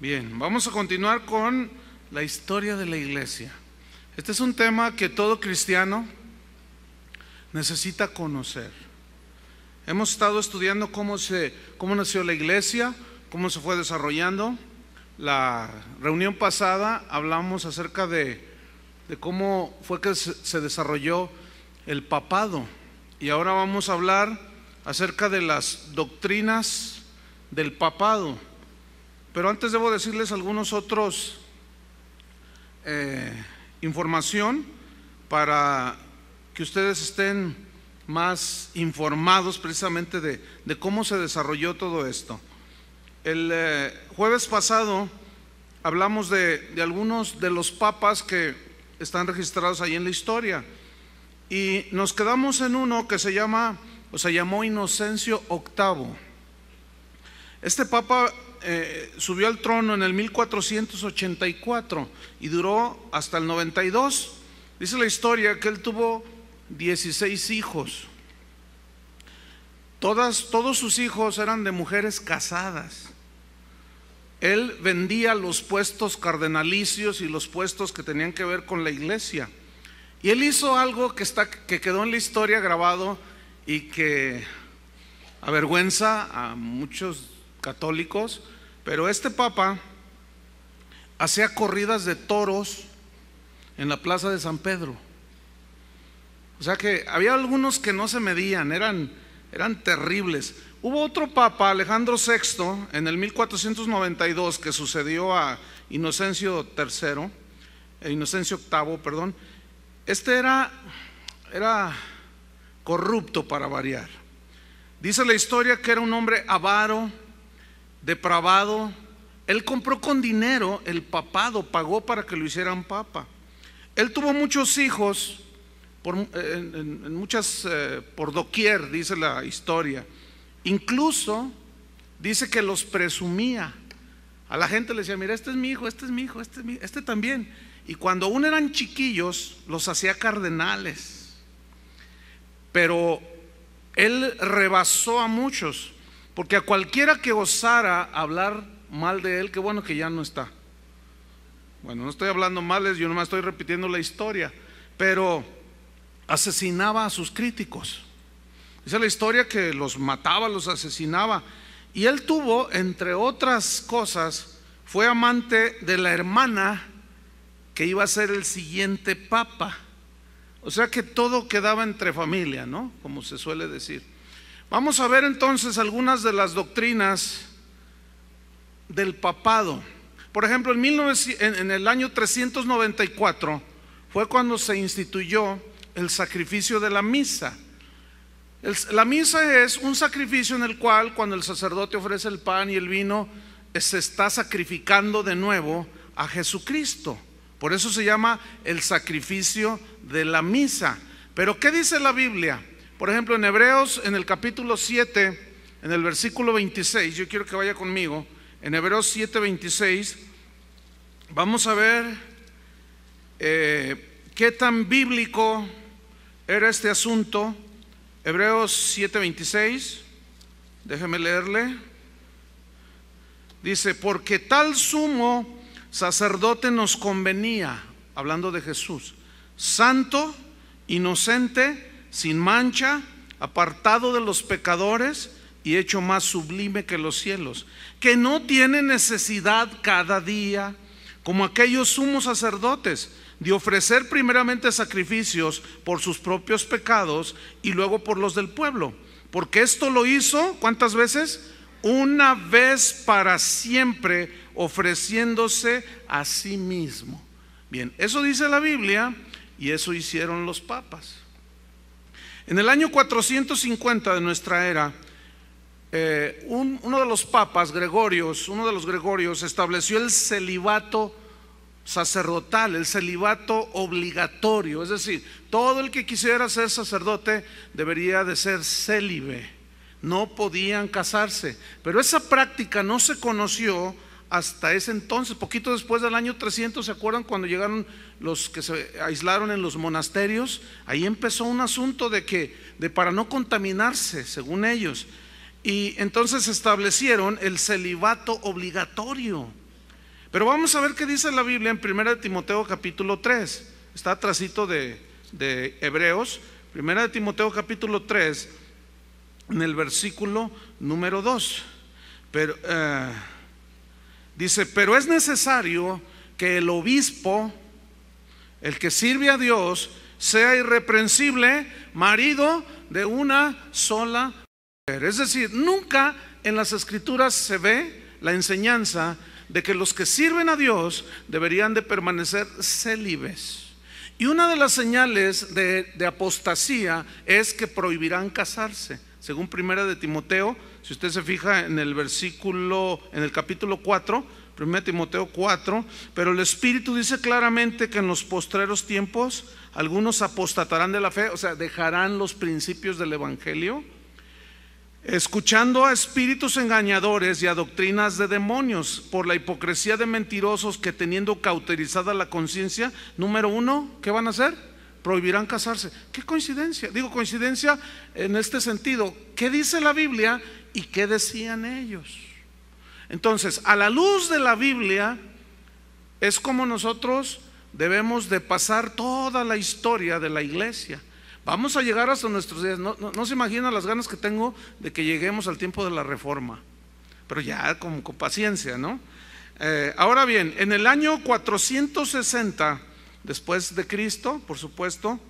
Bien, vamos a continuar con la historia de la iglesia. Este es un tema que todo cristiano necesita conocer. Hemos estado estudiando cómo, se, cómo nació la iglesia, cómo se fue desarrollando. La reunión pasada hablamos acerca de, cómo fue que se desarrolló el papado. Y ahora vamos a hablar acerca de las doctrinas del papado. Pero antes debo decirles algunos otros eh, información para que ustedes estén más informados precisamente de, cómo se desarrolló todo esto. El eh, jueves pasado hablamos de, algunos de los papas que están registrados ahí en la historia y nos quedamos en uno que se llama o se llamó Inocencio VIII. Este papa eh, subió al trono en el 1484 y duró hasta el 92. Dice la historia que él tuvo 16 hijos. todos sus hijos eran de mujeres casadas. Él vendía los puestos cardenalicios y los puestos que tenían que ver con la iglesia. Y él hizo algo que, está, que quedó en la historia grabado y que avergüenza a muchos católicos, pero este papa hacía corridas de toros en la plaza de San Pedro. O sea que había algunos que no se medían, eran, eran terribles. Hubo otro papa, Alejandro VI, en el 1492, que sucedió a Inocencio III, eh, Inocencio VIII, perdón. Este era, era corrupto para variar. Dice la historia que era un hombre avaro, depravado. Él compró con dinero el papado, pagó para que lo hicieran papa. Él tuvo muchos hijos por, eh, en, muchas, eh, por doquier, dice la historia. Incluso dice que los presumía. A la gente le decía, mira, este es mi hijo, este es mi hijo, este, es mi hijo, este también. Y cuando aún eran chiquillos, los hacía cardenales. Pero él rebasó a muchos. Porque a cualquiera que osara hablar mal de él, qué bueno que ya no está. Bueno, no estoy hablando mal, yo nomás estoy repitiendo la historia, pero asesinaba a sus críticos. Esa es la historia que los mataba, los asesinaba. Y él tuvo, entre otras cosas, fue amante de la hermana que iba a ser el siguiente papa. O sea que todo quedaba entre familia, ¿no? Como se suele decir. Vamos a ver entonces algunas de las doctrinas del papado. Por ejemplo, en, el año 394 fue cuando se instituyó el sacrificio de la misa. la misa es un sacrificio en el cual cuando el sacerdote ofrece el pan y el vino, eh, se está sacrificando de nuevo a Jesucristo. Por eso se llama el sacrificio de la misa. Pero ¿qué dice la Biblia? Por ejemplo, en Hebreos, en el capítulo 7, en el versículo 26, yo quiero que vaya conmigo, en Hebreos 7, 26, vamos a ver eh, qué tan bíblico era este asunto. Hebreos 7, 26, déjeme leerle. Dice, porque tal sumo sacerdote nos convenía, hablando de Jesús, santo, inocente, sin mancha, apartado de los pecadores y hecho más sublime que los cielos, que no tiene necesidad cada día, como aquellos sumos sacerdotes, de ofrecer primeramente sacrificios por sus propios pecados y luego por los del pueblo. Porque esto lo hizo, ¿cuántas veces? Una vez para siempre, ofreciéndose a sí mismo. Bien, eso dice la Biblia y eso hicieron los papas. En el año 450 de nuestra era, eh, uno de los papas, Gregorios, uno de los Gregorios, estableció el celibato sacerdotal, el celibato obligatorio. Es decir, todo el que quisiera ser sacerdote debería de ser célibe. No podían casarse. Pero esa práctica no se conoció hasta ese entonces, poquito después del año 300, ¿se acuerdan cuando llegaron los que se aislaron en los monasterios? Ahí empezó un asunto de que, de para no contaminarse, según ellos. Y entonces establecieron el celibato obligatorio. Pero vamos a ver qué dice la Biblia en 1 Timoteo capítulo 3. Está Tracito de, de Hebreos. 1 Timoteo capítulo 3, en el versículo número 2. Pero... Eh, Dice, pero es necesario que el obispo, el que sirve a Dios, sea irreprensible, marido de una sola mujer. Es decir, nunca en las escrituras se ve la enseñanza de que los que sirven a Dios deberían de permanecer célibes. Y una de las señales de, de apostasía es que prohibirán casarse, según primera de Timoteo si usted se fija en el versículo, en el capítulo 4, 1 Timoteo 4, pero el Espíritu dice claramente que en los postreros tiempos algunos apostatarán de la fe, o sea, dejarán los principios del Evangelio, escuchando a espíritus engañadores y a doctrinas de demonios por la hipocresía de mentirosos que teniendo cauterizada la conciencia, número uno, ¿qué van a hacer? prohibirán casarse. ¿Qué coincidencia? Digo coincidencia en este sentido. ¿Qué dice la Biblia y qué decían ellos? Entonces, a la luz de la Biblia es como nosotros debemos de pasar toda la historia de la iglesia. Vamos a llegar hasta nuestros días. No, se imaginan las ganas que tengo de que lleguemos al tiempo de la reforma. Pero ya con, con paciencia, ¿no? Eh, ahora bien, en el año 460 después de Cristo, por supuesto.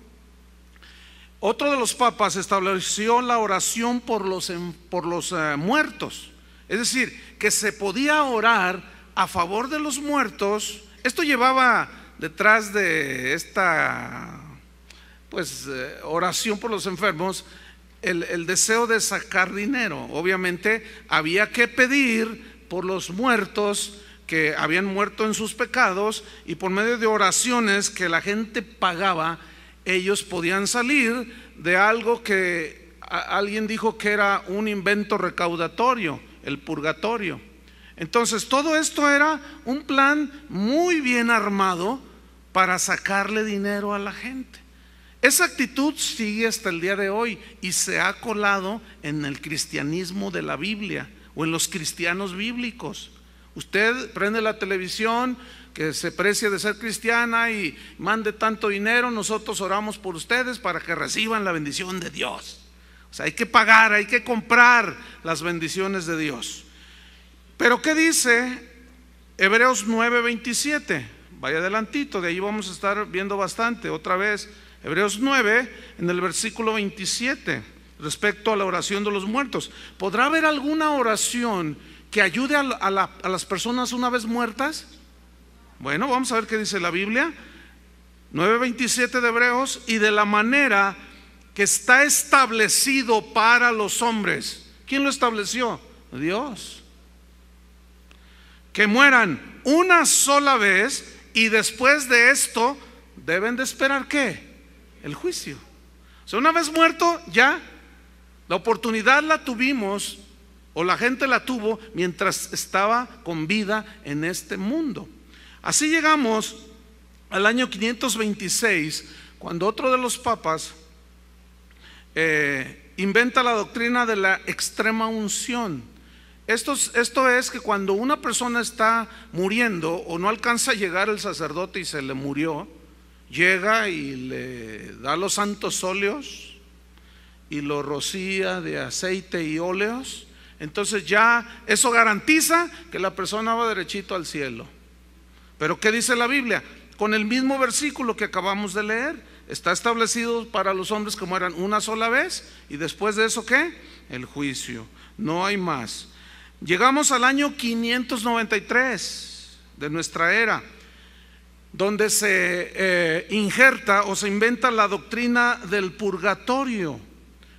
Otro de los papas estableció la oración por los, por los eh, muertos, es decir, que se podía orar a favor de los muertos. Esto llevaba detrás de esta pues eh, oración por los enfermos el, el, deseo de sacar dinero. Obviamente había que pedir por los muertos que habían muerto en sus pecados y por medio de oraciones que la gente pagaba, ellos podían salir de algo que alguien dijo que era un invento recaudatorio, el purgatorio. Entonces, todo esto era un plan muy bien armado para sacarle dinero a la gente. Esa actitud sigue hasta el día de hoy y se ha colado en el cristianismo de la Biblia o en los cristianos bíblicos. Usted prende la televisión, que se precie de ser cristiana y mande tanto dinero, nosotros oramos por ustedes para que reciban la bendición de Dios. O sea, hay que pagar, hay que comprar las bendiciones de Dios. Pero ¿qué dice Hebreos 9:27? Vaya adelantito, de ahí vamos a estar viendo bastante. Otra vez, Hebreos 9, en el versículo 27, respecto a la oración de los muertos. ¿Podrá haber alguna oración que ayude a, las personas una vez muertas? Bueno, vamos a ver qué dice la Biblia. 9.27 de Hebreos, y de la manera que está establecido para los hombres. ¿Quién lo estableció? Dios. Que mueran una sola vez y después de esto deben de esperar qué? El juicio. O sea, una vez muerto, ya la oportunidad la tuvimos o la gente la tuvo mientras estaba con vida en este mundo. Así llegamos al año 526, cuando otro de los papas eh, inventa la doctrina de la extrema unción. Esto, esto es que cuando una persona está muriendo o no alcanza a llegar el sacerdote y se le murió, llega y le da los santos óleos y lo rocía de aceite y óleos entonces ya eso garantiza que la persona va derechito al cielo. Pero ¿qué dice la Biblia? Con el mismo versículo que acabamos de leer, está establecido para los hombres que mueran una sola vez y después de eso ¿qué? El juicio. No hay más. Llegamos al año 593 de nuestra era, donde se eh, injerta o se inventa la doctrina del purgatorio.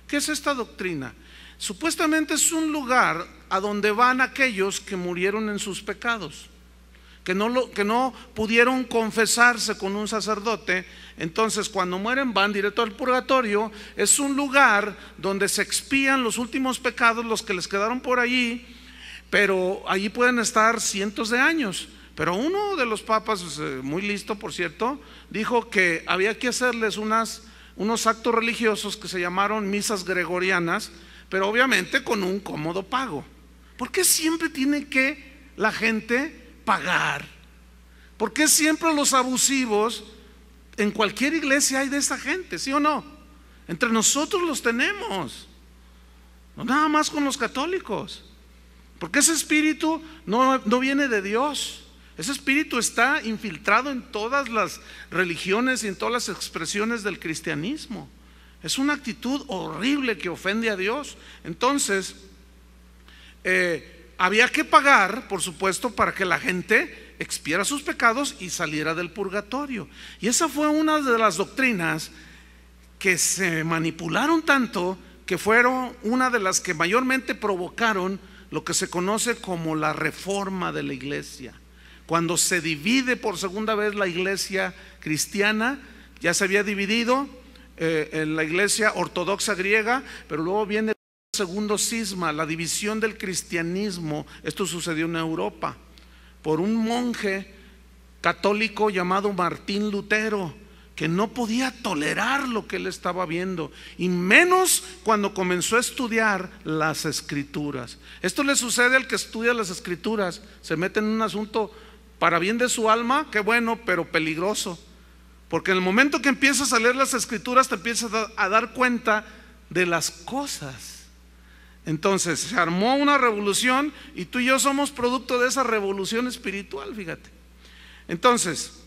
¿Qué es esta doctrina? Supuestamente es un lugar a donde van aquellos que murieron en sus pecados, que no, pudieron confesarse con un sacerdote. Entonces cuando mueren van directo al purgatorio. Es un lugar donde se expían los últimos pecados, los que les quedaron por allí, pero allí pueden estar cientos de años. Pero uno de los papas, pues, eh, muy listo por cierto, dijo que había que hacerles unos actos religiosos que se llamaron misas gregorianas, pero obviamente con un cómodo pago. ¿Por qué siempre tiene que la gente pagar? ¿Por qué siempre los abusivos en cualquier iglesia hay de esa gente, sí o no? Entre nosotros los tenemos, no nada más con los católicos. Porque ese espíritu no, no, viene de Dios. Ese espíritu está infiltrado en todas las religiones y en todas las expresiones del cristianismo. Es una actitud horrible que ofende a Dios. Entonces, eh, había que pagar, por supuesto, para que la gente expiera sus pecados y saliera del purgatorio. Y esa fue una de las doctrinas que se manipularon tanto que fueron una de las que mayormente provocaron lo que se conoce como la reforma de la iglesia. Cuando se divide por segunda vez la iglesia cristiana, ya se había dividido eh, en la iglesia ortodoxa griega, pero luego viene el segundo cisma, la división del cristianismo. Esto sucedió en Europa por un monje católico llamado Martín Lutero que no podía tolerar lo que él estaba viendo, y menos cuando comenzó a estudiar las escrituras. Esto le sucede al que estudia las escrituras, se mete en un asunto para bien de su alma, que bueno, pero peligroso. Porque en el momento que empiezas a leer las escrituras te empiezas a dar cuenta de las cosas. Entonces se armó una revolución y tú y yo somos producto de esa revolución espiritual, fíjate. Entonces,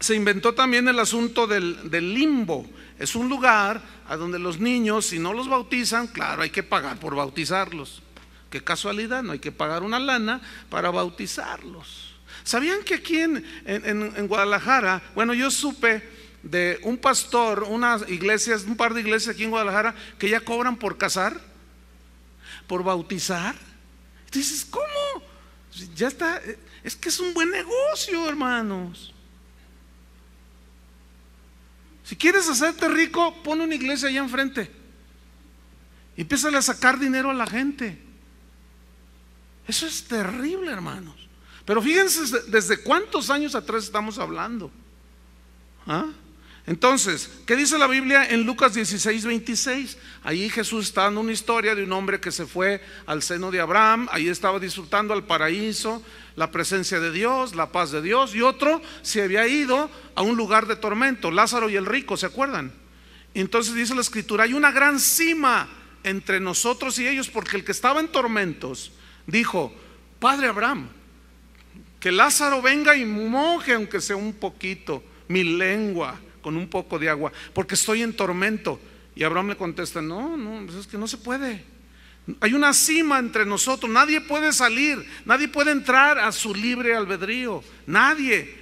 se inventó también el asunto del, limbo. Es un lugar a donde los niños, si no los bautizan, claro, hay que pagar por bautizarlos. Qué casualidad, no hay que pagar una lana para bautizarlos. ¿Sabían que aquí en, Guadalajara, bueno, yo supe de un pastor, unas iglesias, un par de iglesias aquí en Guadalajara que ya cobran por casar, por bautizar? Y dices, ¿cómo? Ya está, es que es un buen negocio, hermanos. Si quieres hacerte rico, pon una iglesia allá enfrente. Y empieza a sacar dinero a la gente. Eso es terrible, hermanos. Pero fíjense desde cuántos años atrás estamos hablando. ¿Ah? Entonces, ¿qué dice la Biblia en Lucas 16, 26? Ahí Jesús está dando una historia de un hombre que se fue al seno de Abraham, ahí estaba disfrutando al paraíso, la presencia de Dios, la paz de Dios, y otro se había ido a un lugar de tormento, Lázaro y el rico, ¿se acuerdan? Entonces dice la escritura, hay una gran cima entre nosotros y ellos, porque el que estaba en tormentos dijo, Padre Abraham, que Lázaro venga y moje, aunque sea un poquito, mi lengua con un poco de agua, porque estoy en tormento. Y Abraham le contesta, no, no, pues es que no se puede. Hay una cima entre nosotros, nadie puede salir, nadie puede entrar a su libre albedrío, nadie.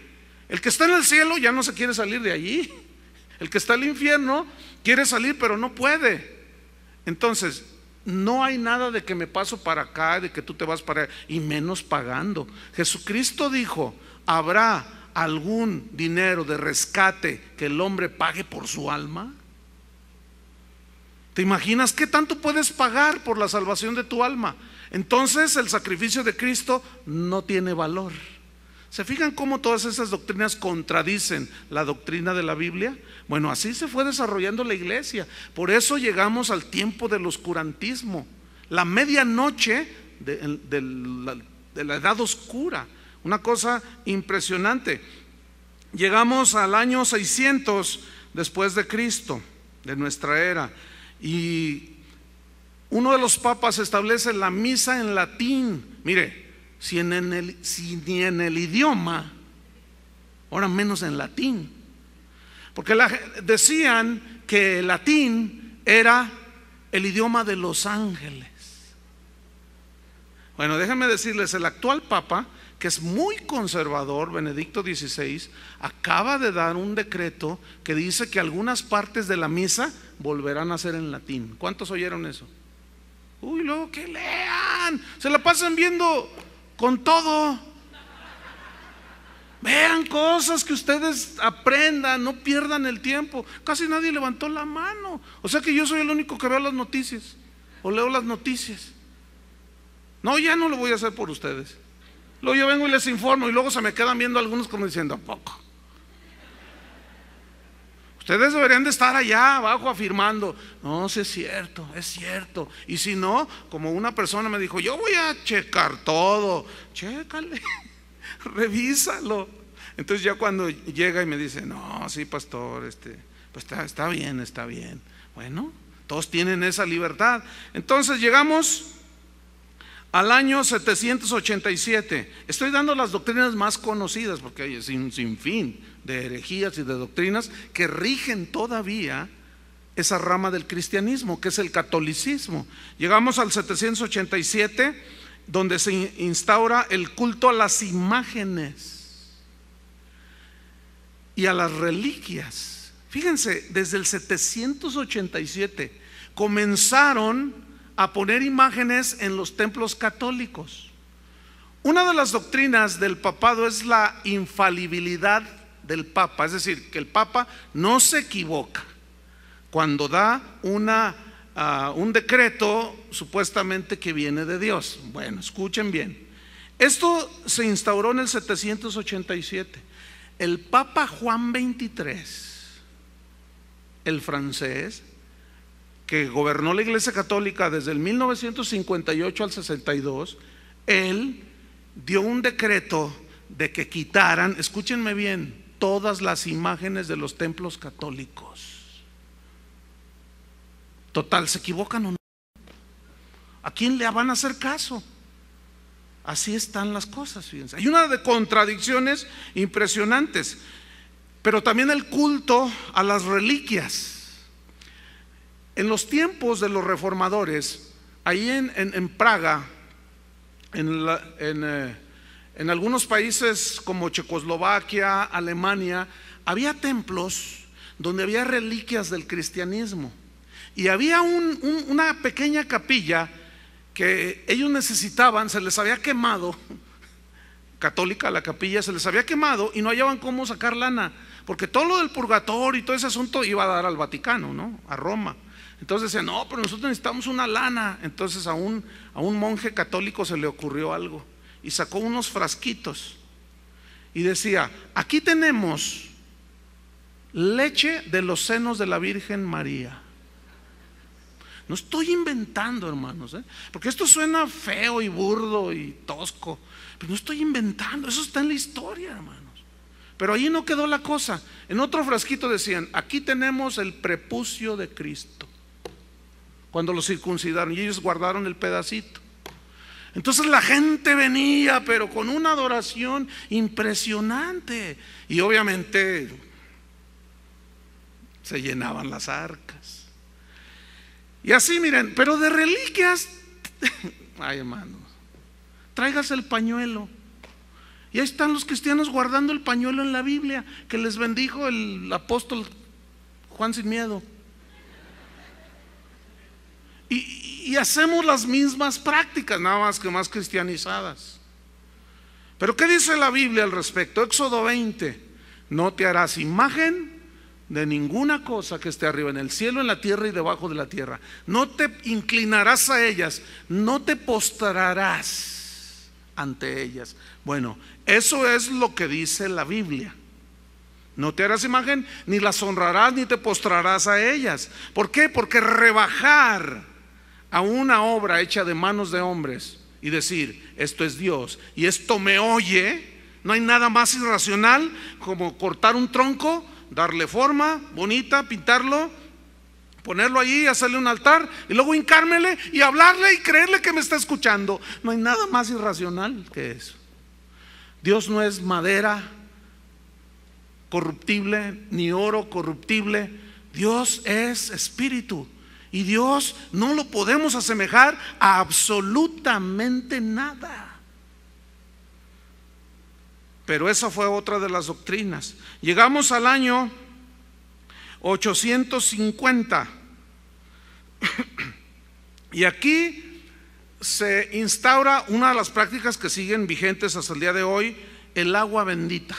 El que está en el cielo ya no se quiere salir de allí. El que está en el infierno quiere salir, pero no puede. Entonces, no hay nada de que me paso para acá, de que tú te vas para allá, y menos pagando. Jesucristo dijo, ¿habrá algún dinero de rescate que el hombre pague por su alma? ¿Te imaginas qué tanto puedes pagar por la salvación de tu alma? Entonces el sacrificio de Cristo no tiene valor. ¿Se fijan cómo todas esas doctrinas contradicen la doctrina de la Biblia? Bueno, así se fue desarrollando la iglesia. Por eso llegamos al tiempo del oscurantismo, la medianoche de, la, la edad oscura. Una cosa impresionante. Llegamos al año 600 después de Cristo, de nuestra era, y uno de los papas establece la misa en latín. Mire, si, en el, ni en el idioma, ahora menos en latín. Porque decían que el latín era el idioma de los ángeles. Bueno, déjenme decirles, el actual Papa, que es muy conservador, Benedicto XVI, acaba de dar un decreto que dice que algunas partes de la misa volverán a ser en latín. ¿Cuántos oyeron eso? Uy, luego que lean, se la pasan viendo con todo. Vean cosas que ustedes aprendan, no pierdan el tiempo. Casi nadie levantó la mano. O sea que yo soy el único que veo las noticias o leo las noticias. No, ya no lo voy a hacer por ustedes. Luego yo vengo y les informo y luego se me quedan viendo algunos como diciendo, ¿a poco? Ustedes deberían de estar allá abajo afirmando, no, si es cierto, es cierto. Y si no, como una persona me dijo, yo voy a checar todo, chécale, revísalo. Entonces ya cuando llega y me dice, no, sí, pastor, este, pues está, bien, está bien. Bueno, todos tienen esa libertad. Entonces llegamos al año 787. Estoy dando las doctrinas más conocidas porque hay sin sin fin de herejías y de doctrinas que rigen todavía esa rama del cristianismo, que es el catolicismo. Llegamos al 787, donde se instaura el culto a las imágenes y a las reliquias. Fíjense, desde el 787 comenzaron a poner imágenes en los templos católicos. Una de las doctrinas del papado es la infalibilidad del Papa. Es decir, que el Papa no se equivoca cuando da una, ah, un decreto supuestamente que viene de Dios. Bueno, escuchen bien. Esto se instauró en el 787. El Papa Juan XXIII, el francés, que gobernó la Iglesia Católica desde el 1958 al 62, él dio un decreto de que quitaran, escúchenme bien, todas las imágenes de los templos católicos. Total, ¿se equivocan o no? ¿A quién le van a hacer caso? Así están las cosas, fíjense. Hay una de contradicciones impresionantes, pero también el culto a las reliquias. En los tiempos de los reformadores, ahí en, Praga, en, la, eh, en algunos países como Checoslovaquia, Alemania, había templos donde había reliquias del cristianismo. Y había una pequeña capilla que ellos necesitaban, se les había quemado, católica la capilla, se les había quemado y no hallaban cómo sacar lana, porque todo lo del purgatorio y todo ese asunto iba a dar al Vaticano, ¿no? A Roma. Entonces decían, no, pero nosotros necesitamos una lana. Entonces a un, a un monje católico se le ocurrió algo y sacó unos frasquitos y decía, aquí tenemos leche de los senos de la Virgen María. No estoy inventando, hermanos, ¿eh? porque esto suena feo y burdo y tosco, pero no estoy inventando, eso está en la historia, hermanos. Pero ahí no quedó la cosa. En otro frasquito decían, aquí tenemos el prepucio de Cristo, cuando lo circuncidaron y ellos guardaron el pedacito. Entonces la gente venía, pero con una adoración impresionante. Y obviamente se llenaban las arcas. Y así, miren, pero de reliquias, ay hermanos, traigas el pañuelo. Y ahí están los cristianos guardando el pañuelo en la Biblia que les bendijo el apóstol Juan sin miedo. Y, y hacemos las mismas prácticas, nada más que más cristianizadas. Pero ¿qué dice la Biblia al respecto? Éxodo 20, no te harás imagen de ninguna cosa que esté arriba en el cielo, en la tierra y debajo de la tierra. No te inclinarás a ellas, no te postrarás ante ellas. Bueno, eso es lo que dice la Biblia. No te harás imagen, ni las honrarás, ni te postrarás a ellas. ¿Por qué? Porque rebajar a una obra hecha de manos de hombres y decir, esto es Dios y esto me oye, no hay nada más irracional como cortar un tronco, darle forma bonita, pintarlo, ponerlo allí, hacerle un altar y luego hincármele y hablarle y creerle que me está escuchando. No hay nada más irracional que eso. Dios no es madera corruptible ni oro corruptible. Dios es espíritu. Y Dios no lo podemos asemejar a absolutamente nada. Pero esa fue otra de las doctrinas. Llegamos al año 850. y aquí se instaura una de las prácticas que siguen vigentes hasta el día de hoy, el agua bendita.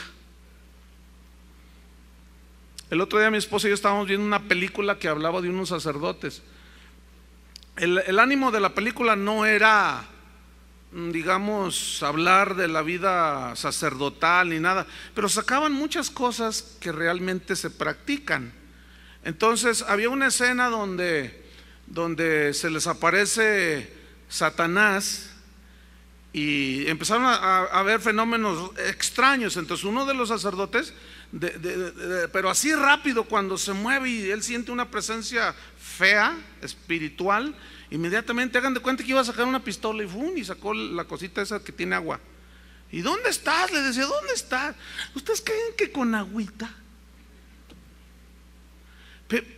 El otro día mi esposa y yo estábamos viendo una película que hablaba de unos sacerdotes. El, ánimo de la película no era, mm, digamos, hablar de la vida sacerdotal ni nada, pero sacaban muchas cosas que realmente se practican. Entonces había una escena donde, donde se les aparece Satanás y empezaron a, ver fenómenos extraños. Entonces uno de los sacerdotes, pero así rápido cuando se mueve y él siente una presencia fea, espiritual, inmediatamente hagan de cuenta que iba a sacar una pistola y y sacó la cosita esa que tiene agua. ¿Y dónde estás? Le decía, ¿dónde estás? ¿Ustedes creen que con agüita?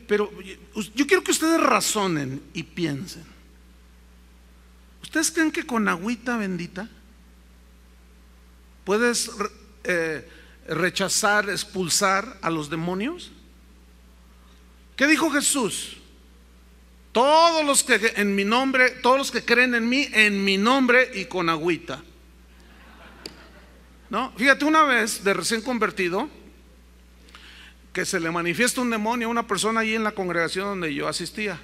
pero yo quiero que ustedes razonen y piensen. ¿Ustedes creen que con agüita bendita puedes eh, rechazar, expulsar a los demonios? ¿Qué dijo Jesús? Todos los que en mi nombre, todos los que creen en mí, en mi nombre y con agüita. ¿No? Fíjate, una vez de recién convertido, que se le manifiesta un demonio a una persona allí en la congregación donde yo asistía.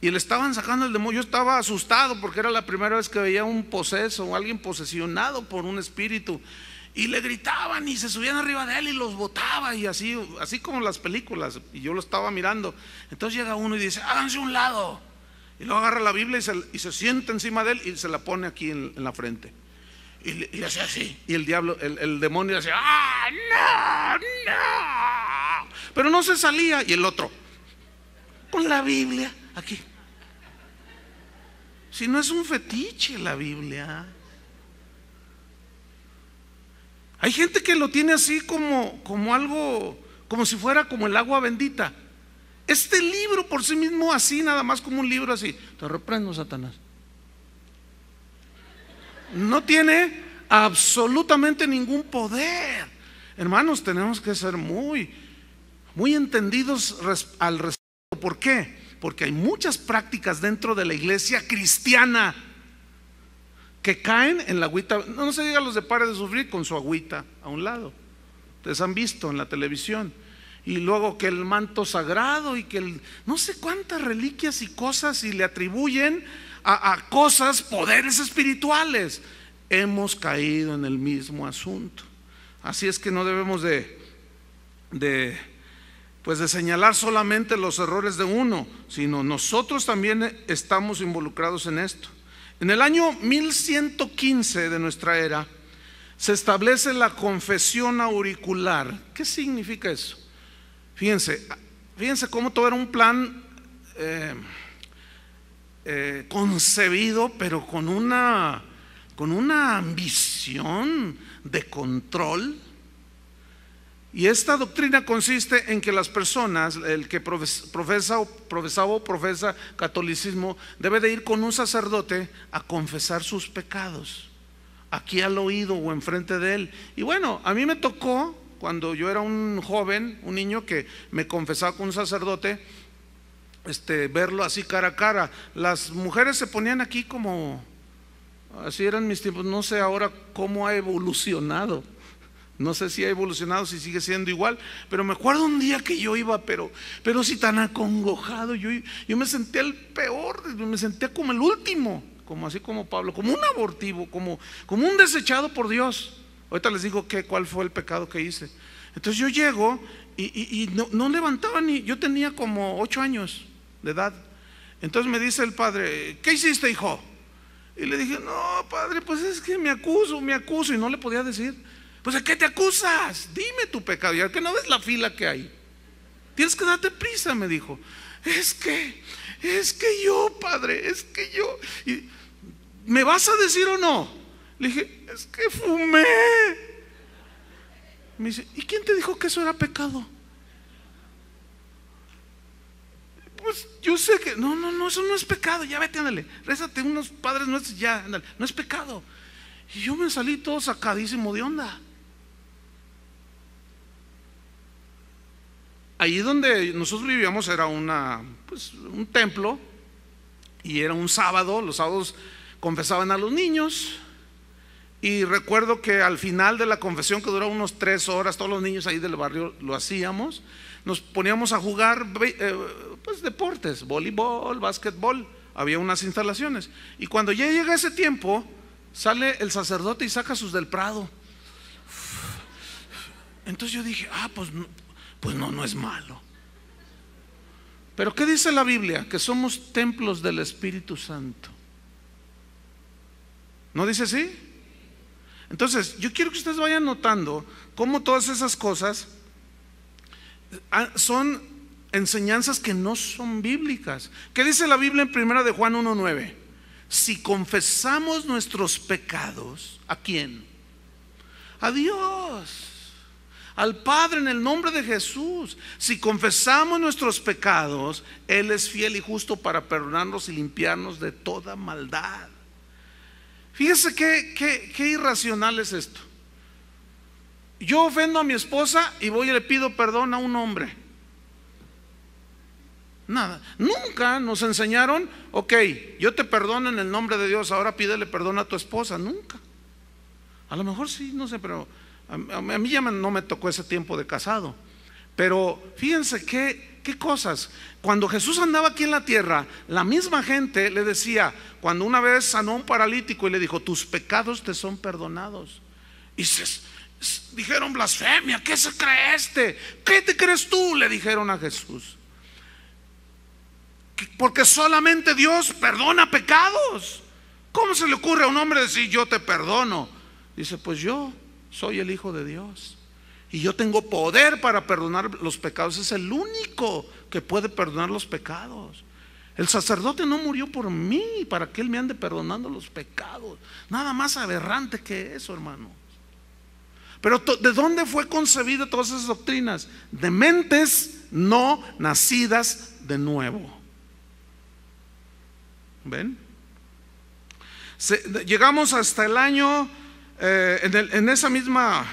Y le estaban sacando el demonio. Yo estaba asustado porque era la primera vez que veía un poseso o alguien posesionado por un espíritu. Y le gritaban y se subían arriba de él y los botaba y así, así como las películas. Y yo lo estaba mirando. Entonces llega uno y dice, háganse un lado. Y luego agarra la Biblia y se, sienta encima de él y se la pone aquí en, la frente. Y, hace así. Y el diablo, el, demonio hace, ¡ah, no, no! Pero no se salía. Y el otro, con la Biblia. Aquí. Si no es un fetiche la Biblia. Hay gente que lo tiene así como, como algo, como si fuera como el agua bendita. Este libro por sí mismo así, nada más como un libro así. Te reprendo, Satanás. No tiene absolutamente ningún poder. Hermanos, tenemos que ser muy, muy entendidos al respecto. ¿Por qué? Porque hay muchas prácticas dentro de la iglesia cristiana que caen en la agüita. No, se diga los de pares de sufrir con su agüita a un lado. Ustedes han visto en la televisión. Y luego que el manto sagrado y que no sé cuántas reliquias y cosas y le atribuyen a, a cosas, poderes espirituales. Hemos caído en el mismo asunto. Así es que no debemos de, de pues de señalar solamente los errores de uno, sino nosotros también estamos involucrados en esto. En el año 1115 de nuestra era se establece la confesión auricular. ¿Qué significa eso? Fíjense, fíjense cómo todo era un plan eh, eh, concebido, pero con una, con una ambición de control y esta doctrina consiste en que las personas, el que profesa o profesa, o profesa catolicismo, debe de ir con un sacerdote a confesar sus pecados, aquí al oído o enfrente de él. Y bueno, a mí me tocó, cuando yo era un joven, un niño que me confesaba con un sacerdote, este, verlo así cara a cara. Las mujeres se ponían aquí como, así eran mis tiempos, no sé ahora cómo ha evolucionado no sé si ha evolucionado, si sigue siendo igual, pero me acuerdo un día que yo iba, pero, pero si tan acongojado, yo, yo me sentía el peor, me senté como el último, como así como Pablo, como un abortivo, como, como un desechado por Dios. Ahorita les digo que, cuál fue el pecado que hice. Entonces yo llego y, y, y no, no, levantaba ni, yo tenía como ocho años de edad. Entonces me dice el padre, ¿qué hiciste, hijo? Y le dije, no, padre, pues es que me acuso, me acuso, y no le podía decir. Pues ¿a qué te acusas? Dime tu pecado. Ya que no ves la fila que hay. Tienes que darte prisa, me dijo. Es que, es que yo, padre, es que yo. ¿Me vas a decir o no? Le dije, es que fumé. Me dice, ¿y quién te dijo que eso era pecado? Pues yo sé que, no, no, no, eso no es pecado, ya vete, ándale, rézate unos padres ya, no es pecado. Y yo me salí todo sacadísimo de onda. Allí donde nosotros vivíamos era una, pues, un templo y era un sábado, los sábados confesaban a los niños y recuerdo que al final de la confesión que duró unos tres horas, todos los niños ahí del barrio lo hacíamos, nos poníamos a jugar eh, pues, deportes, voleibol, básquetbol, había unas instalaciones. Y cuando ya llega ese tiempo, sale el sacerdote y saca sus del Prado. Entonces yo dije, ah, pues pues no, no es malo. Pero ¿qué dice la Biblia? Que somos templos del Espíritu Santo. ¿No dice así? Entonces, yo quiero que ustedes vayan notando cómo todas esas cosas ah, son enseñanzas que no son bíblicas. ¿Qué dice la Biblia en primera de Juan 1.9? Si confesamos nuestros pecados, ¿a quién? A Dios al Padre en el nombre de Jesús. Si confesamos nuestros pecados, Él es fiel y justo para perdonarnos y limpiarnos de toda maldad. Fíjese qué, irracional es esto. Yo ofendo a mi esposa y voy y le pido perdón a un hombre. Nada. Nunca nos enseñaron, ok, yo te perdono en el nombre de Dios, ahora pídele perdón a tu esposa. Nunca. A lo mejor sí, no sé, pero a, mí ya no me tocó ese tiempo de casado. Pero fíjense qué, cosas. Cuando Jesús andaba aquí en la tierra, la misma gente le decía, cuando una vez sanó un paralítico y le dijo, tus pecados te son perdonados. Y se, dijeron, blasfemia, ¿qué se cree este? ¿Qué te crees tú? Le dijeron a Jesús. Porque solamente Dios perdona pecados. ¿Cómo se le ocurre a un hombre decir, yo te perdono? Dice, pues yo soy el Hijo de Dios. Y yo tengo poder para perdonar los pecados. Es el único que puede perdonar los pecados. El sacerdote no murió por mí para que él me ande perdonando los pecados. Nada más aberrante que eso, hermano. Pero ¿de dónde fue concebida todas esas doctrinas? De mentes no nacidas de nuevo. ¿Ven? llegamos hasta el año eh, en, esa misma,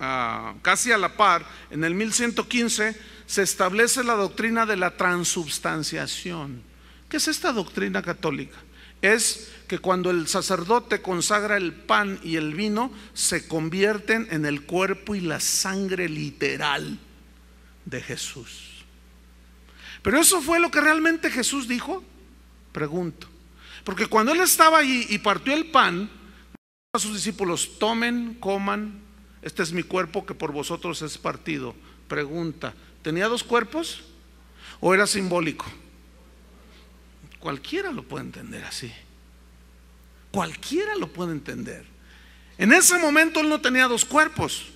ah, casi a la par, en el 1115, se establece la doctrina de la transubstanciación. ¿Qué es esta doctrina católica? Es que cuando el sacerdote consagra el pan y el vino, se convierten en el cuerpo y la sangre literal de Jesús. Pero eso fue lo que realmente Jesús dijo, pregunto. Porque cuando él estaba allí y partió el pan, a sus discípulos, tomen, coman, este es mi cuerpo que por vosotros es partido. Pregunta, ¿tenía dos cuerpos o era simbólico? Cualquiera lo puede entender así. Cualquiera lo puede entender. En ese momento él no tenía dos cuerpos.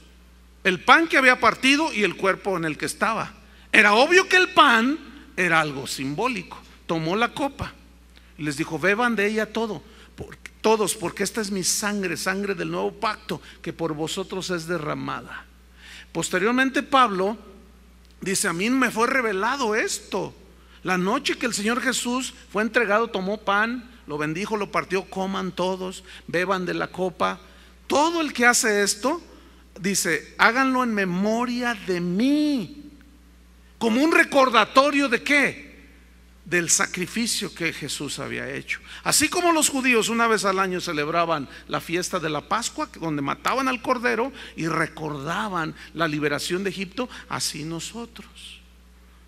El pan que había partido y el cuerpo en el que estaba. Era obvio que el pan era algo simbólico. Tomó la copa y les dijo, beban de ella todo todos, porque esta es mi sangre, sangre del nuevo pacto, que por vosotros es derramada. Posteriormente Pablo dice, a mí me fue revelado esto. La noche que el Señor Jesús fue entregado, tomó pan, lo bendijo, lo partió, coman todos, beban de la copa. Todo el que hace esto, dice, háganlo en memoria de mí, como un recordatorio de qué? del sacrificio que Jesús había hecho. Así como los judíos una vez al año celebraban la fiesta de la Pascua, donde mataban al cordero y recordaban la liberación de Egipto, así nosotros,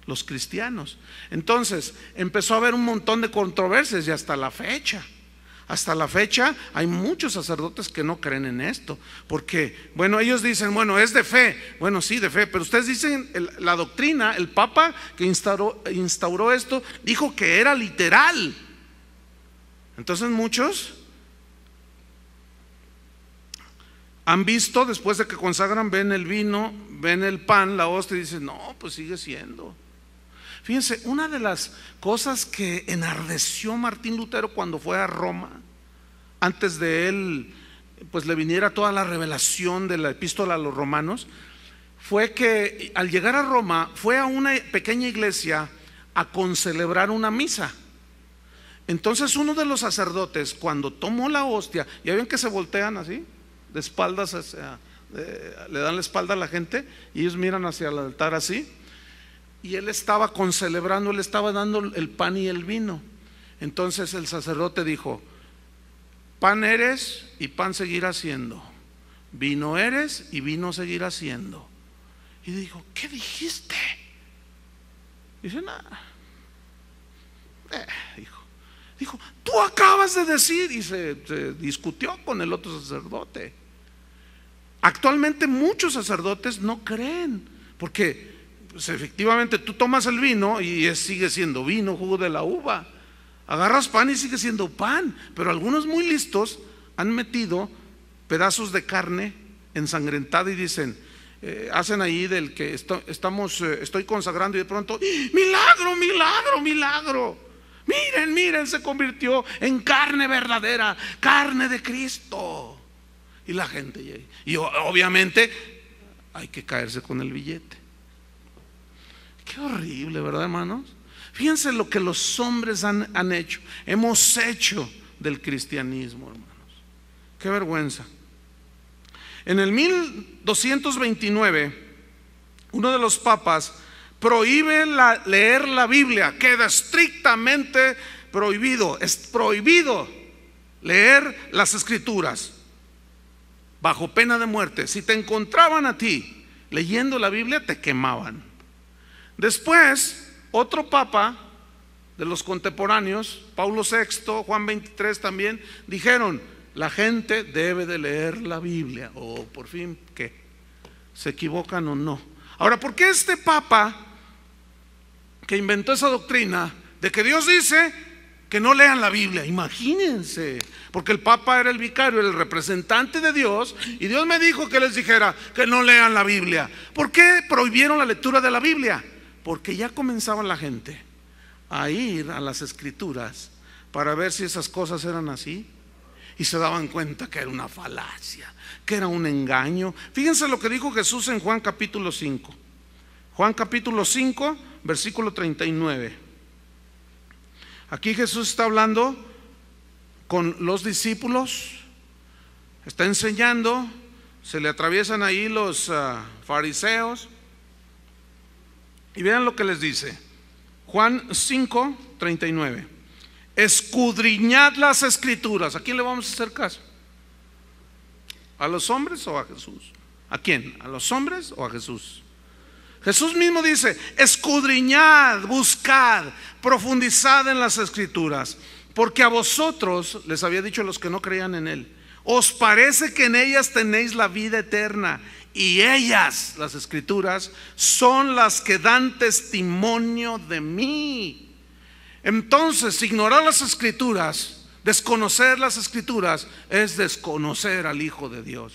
los cristianos. Entonces empezó a haber un montón de controversias y hasta la fecha. Hasta la fecha hay muchos sacerdotes que no creen en esto, porque, bueno, ellos dicen, bueno, es de fe, bueno, sí, de fe, pero ustedes dicen, la doctrina, el Papa que instauró, instauró esto, dijo que era literal. Entonces muchos han visto después de que consagran, ven el vino, ven el pan, la hostia y dicen, no, pues sigue siendo. Fíjense, una de las cosas que enardeció Martín Lutero cuando fue a Roma, antes de él, pues le viniera toda la revelación de la epístola a los romanos, fue que al llegar a Roma fue a una pequeña iglesia a concelebrar una misa. Entonces uno de los sacerdotes, cuando tomó la hostia, ya ven que se voltean así, de espaldas, eh, le dan la espalda a la gente, y ellos miran hacia el altar así, y él estaba concelebrando, él estaba dando el pan y el vino. Entonces el sacerdote dijo, pan eres y pan seguirá siendo, vino eres y vino seguirá siendo. Y dijo, ¿qué dijiste? Dice, nada. Eh, dijo, dijo, tú acabas de decir, y se discutió con el otro sacerdote. Actualmente muchos sacerdotes no creen, porque pues efectivamente tú tomas el vino y sigue siendo vino, jugo de la uva. Agarras pan y sigue siendo pan. Pero algunos muy listos han metido pedazos de carne ensangrentada y dicen, eh, hacen ahí del que estamos, eh, estoy consagrando y de pronto, ¡Ah! milagro, milagro, milagro. Miren, miren, se convirtió en carne verdadera, carne de Cristo. Y la gente, y obviamente hay que caerse con el billete. Qué horrible, ¿verdad, hermanos? Fíjense lo que los hombres han, hecho, hemos hecho del cristianismo, hermanos. Qué vergüenza. En el 1229, uno de los papas prohíbe leer la Biblia, queda estrictamente prohibido, es prohibido leer las escrituras bajo pena de muerte. Si te encontraban a ti leyendo la Biblia, te quemaban. Después, otro papa de los contemporáneos, Paulo VI, Juan 23 también, dijeron, la gente debe de leer la Biblia. O oh, por fin, ¿qué? ¿Se equivocan o no? Ahora, ¿por qué este papa que inventó esa doctrina de que Dios dice que no lean la Biblia? Imagínense, porque el papa era el vicario, el representante de Dios, y Dios me dijo que les dijera que no lean la Biblia. ¿Por qué prohibieron la lectura de la Biblia? porque ya comenzaba la gente a ir a las escrituras para ver si esas cosas eran así y se daban cuenta que era una falacia, que era un engaño. Fíjense lo que dijo Jesús en Juan capítulo 5. Juan capítulo 5, versículo 39. Aquí Jesús está hablando con los discípulos, está enseñando, se le atraviesan ahí los ah, fariseos, y vean lo que les dice. Juan 5, 39. Escudriñad las escrituras. ¿A quién le vamos a hacer caso? ¿A los hombres o a Jesús? ¿A quién? ¿A los hombres o a Jesús? Jesús mismo dice, escudriñad, buscad, profundizad en las escrituras, porque a vosotros, les había dicho los que no creían en Él, os parece que en ellas tenéis la vida eterna y ellas, las escrituras, son las que dan testimonio de mí. Entonces, ignorar las escrituras, desconocer las escrituras, es desconocer al Hijo de Dios.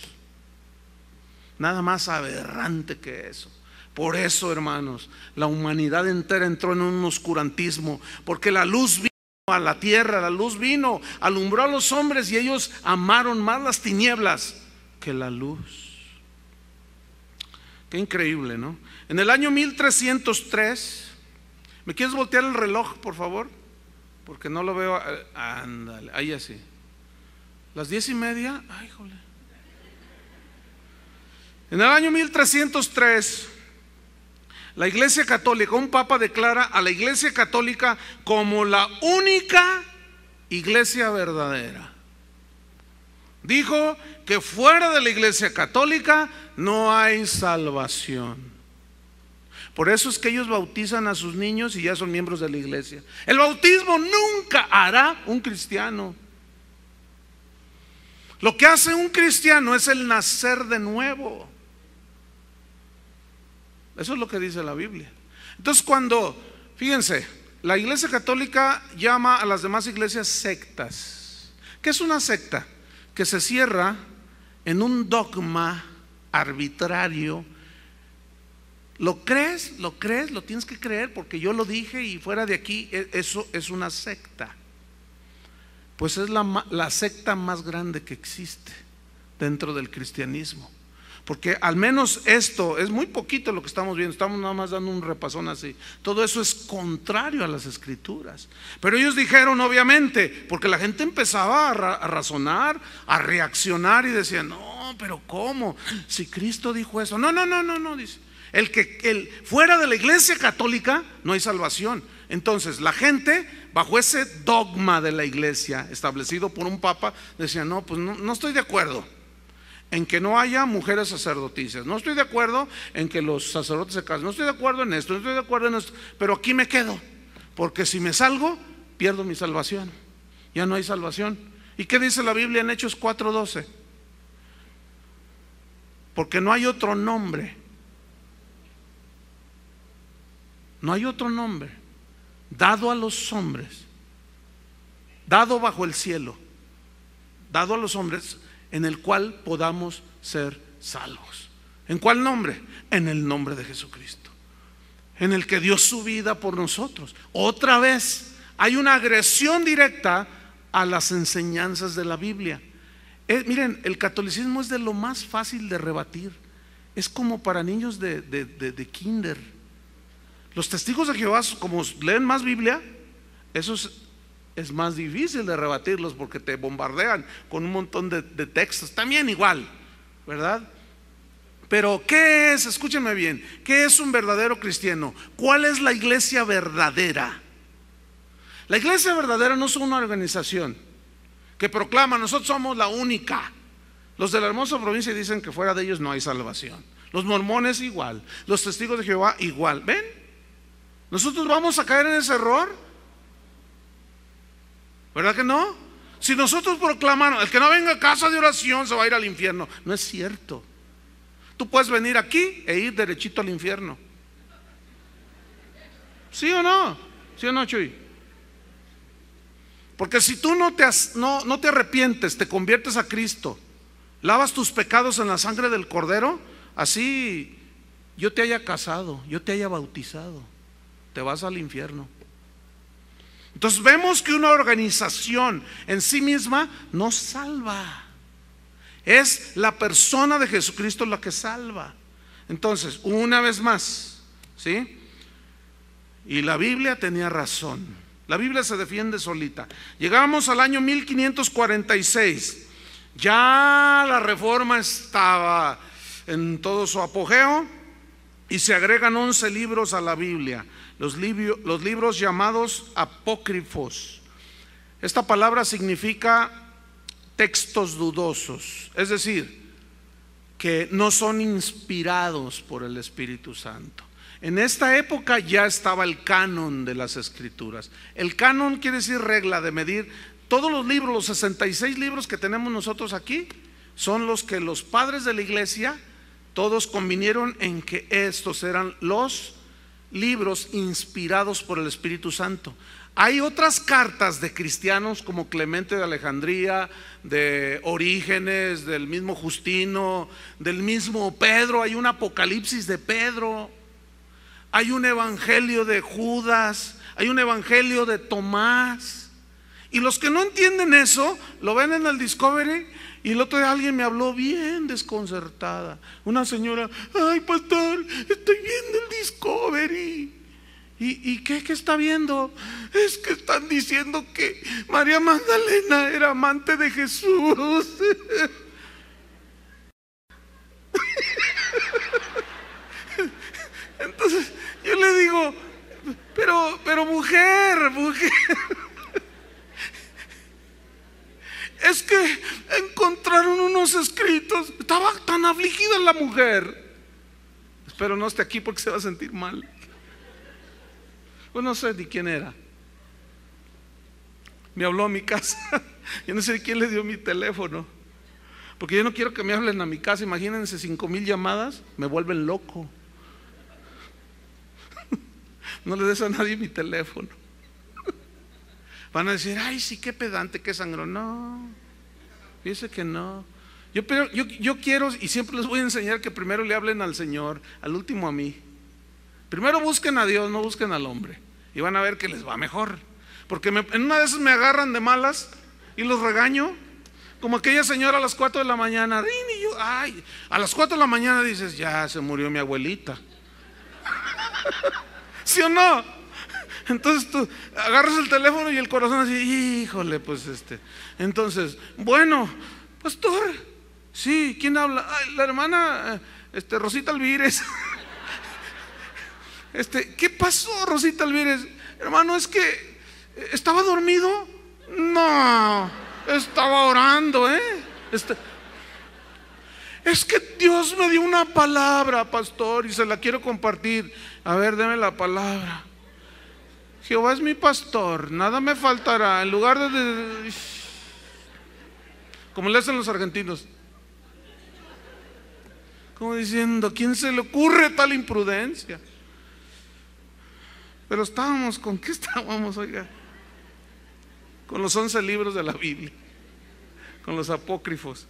Nada más aberrante que eso. Por eso, hermanos, la humanidad entera entró en un oscurantismo, porque la luz vino a la tierra, la luz vino, alumbró a los hombres y ellos amaron más las tinieblas que la luz increíble, ¿no? En el año 1303, ¿me quieres voltear el reloj, por favor? Porque no lo veo. Eh, ándale, ahí así. Las diez y media, ay, jole. En el año 1303, la Iglesia Católica, un papa declara a la Iglesia Católica como la única iglesia verdadera. Dijo que fuera de la iglesia católica no hay salvación. Por eso es que ellos bautizan a sus niños y ya son miembros de la iglesia. El bautismo nunca hará un cristiano. Lo que hace un cristiano es el nacer de nuevo. Eso es lo que dice la Biblia. Entonces cuando, fíjense, la iglesia católica llama a las demás iglesias sectas. ¿Qué es una secta? que se cierra en un dogma arbitrario. ¿Lo crees? ¿Lo crees? ¿Lo tienes que creer? Porque yo lo dije y fuera de aquí, e, eso es una secta. Pues es la, secta más grande que existe dentro del cristianismo porque al menos esto es muy poquito lo que estamos viendo, estamos nada más dando un repasón así. Todo eso es contrario a las escrituras. Pero ellos dijeron, obviamente, porque la gente empezaba a, razonar, a reaccionar y decían, no, pero ¿cómo? Si Cristo dijo eso, no, no, no, no, no, dice. El que el, fuera de la iglesia católica no hay salvación. Entonces, la gente, bajo ese dogma de la iglesia establecido por un papa, decía, no, pues no, no estoy de acuerdo en que no haya mujeres sacerdotisas. No estoy de acuerdo en que los sacerdotes se casen. No estoy de acuerdo en esto, no estoy de acuerdo en esto. Pero aquí me quedo. Porque si me salgo, pierdo mi salvación. Ya no hay salvación. ¿Y qué dice la Biblia en Hechos 4:12? Porque no hay otro nombre. No hay otro nombre dado a los hombres, dado bajo el cielo, dado a los hombres en el cual podamos ser salvos. ¿En cuál nombre? En el nombre de Jesucristo. En el que dio su vida por nosotros. Otra vez, hay una agresión directa a las enseñanzas de la Biblia. Eh, miren, el catolicismo es de lo más fácil de rebatir. Es como para niños de, de kinder. Los testigos de Jehová, como leen más Biblia, esos es más difícil de rebatirlos porque te bombardean con un montón de, textos, también igual, ¿verdad? Pero ¿qué es? Escúchenme bien, ¿qué es un verdadero cristiano? ¿Cuál es la iglesia verdadera? La iglesia verdadera no es una organización que proclama, nosotros somos la única. Los de la hermosa provincia dicen que fuera de ellos no hay salvación. Los mormones igual, los testigos de Jehová igual. ¿Ven? Nosotros vamos a caer en ese error ¿Verdad que no? Si nosotros proclamamos, el que no venga a casa de oración se va a ir al infierno. No es cierto. Tú puedes venir aquí e ir derechito al infierno. ¿Sí o no? ¿Sí o no, Chuy? Porque si tú no te, has, no, no te arrepientes, te conviertes a Cristo, lavas tus pecados en la sangre del Cordero, así yo te haya casado, yo te haya bautizado, te vas al infierno. Entonces vemos que una organización en sí misma no salva. Es la persona de Jesucristo la que salva. Entonces, una vez más, ¿sí? Y la Biblia tenía razón. La Biblia se defiende solita. Llegamos al año 1546. Ya la reforma estaba en todo su apogeo y se agregan 11 libros a la Biblia los, los libros llamados apócrifos. Esta palabra significa textos dudosos, es decir, que no son inspirados por el Espíritu Santo. En esta época ya estaba el canon de las escrituras. El canon quiere decir regla de medir. Todos los libros, los 66 libros que tenemos nosotros aquí, son los que los padres de la iglesia, todos convinieron en que estos eran los libros inspirados por el Espíritu Santo. Hay otras cartas de cristianos como Clemente de Alejandría, de Orígenes, del mismo Justino, del mismo Pedro. Hay un Apocalipsis de Pedro. Hay un Evangelio de Judas. Hay un Evangelio de Tomás. Y los que no entienden eso, lo ven en el Discovery y el otro día alguien me habló bien desconcertada. Una señora, ay pastor, estoy viendo el Discovery. ¿Y, y qué, que está viendo? Es que están diciendo que María Magdalena era amante de Jesús. Entonces yo le digo, pero, pero mujer, mujer. afligida la mujer. Espero no esté aquí porque se va a sentir mal. Pues no sé ni quién era. Me habló a mi casa. Yo no sé quién le dio mi teléfono. Porque yo no quiero que me hablen a mi casa. Imagínense cinco mil llamadas, me vuelven loco. No le des a nadie mi teléfono. Van a decir, ay, sí, qué pedante, qué sangro. No, dice que no. Yo, yo, yo quiero y siempre les voy a enseñar que primero le hablen al Señor, al último a mí. Primero busquen a Dios, no busquen al hombre. Y van a ver que les va mejor. Porque en una de esas me agarran de malas y los regaño. Como aquella señora a las 4 de la mañana. a las 4 de la mañana dices, ya se murió mi abuelita. ¿Sí o no? Entonces tú agarras el teléfono y el corazón así, híjole, pues este. Entonces, bueno, pastor, Sí, ¿quién habla? la hermana eh, este, Rosita Alvírez. Este, ¿qué pasó, Rosita Alvírez? Hermano, es que eh, estaba dormido. No, estaba orando, ¿eh? Este, es que Dios me dio una palabra, pastor, y se la quiero compartir. A ver, deme la palabra. Jehová es mi pastor, nada me faltará. En lugar de. Como le hacen los argentinos diciendo, quién se le ocurre tal imprudencia? Pero estábamos, ¿con qué estábamos, oiga? Con los once libros de la Biblia, con los apócrifos.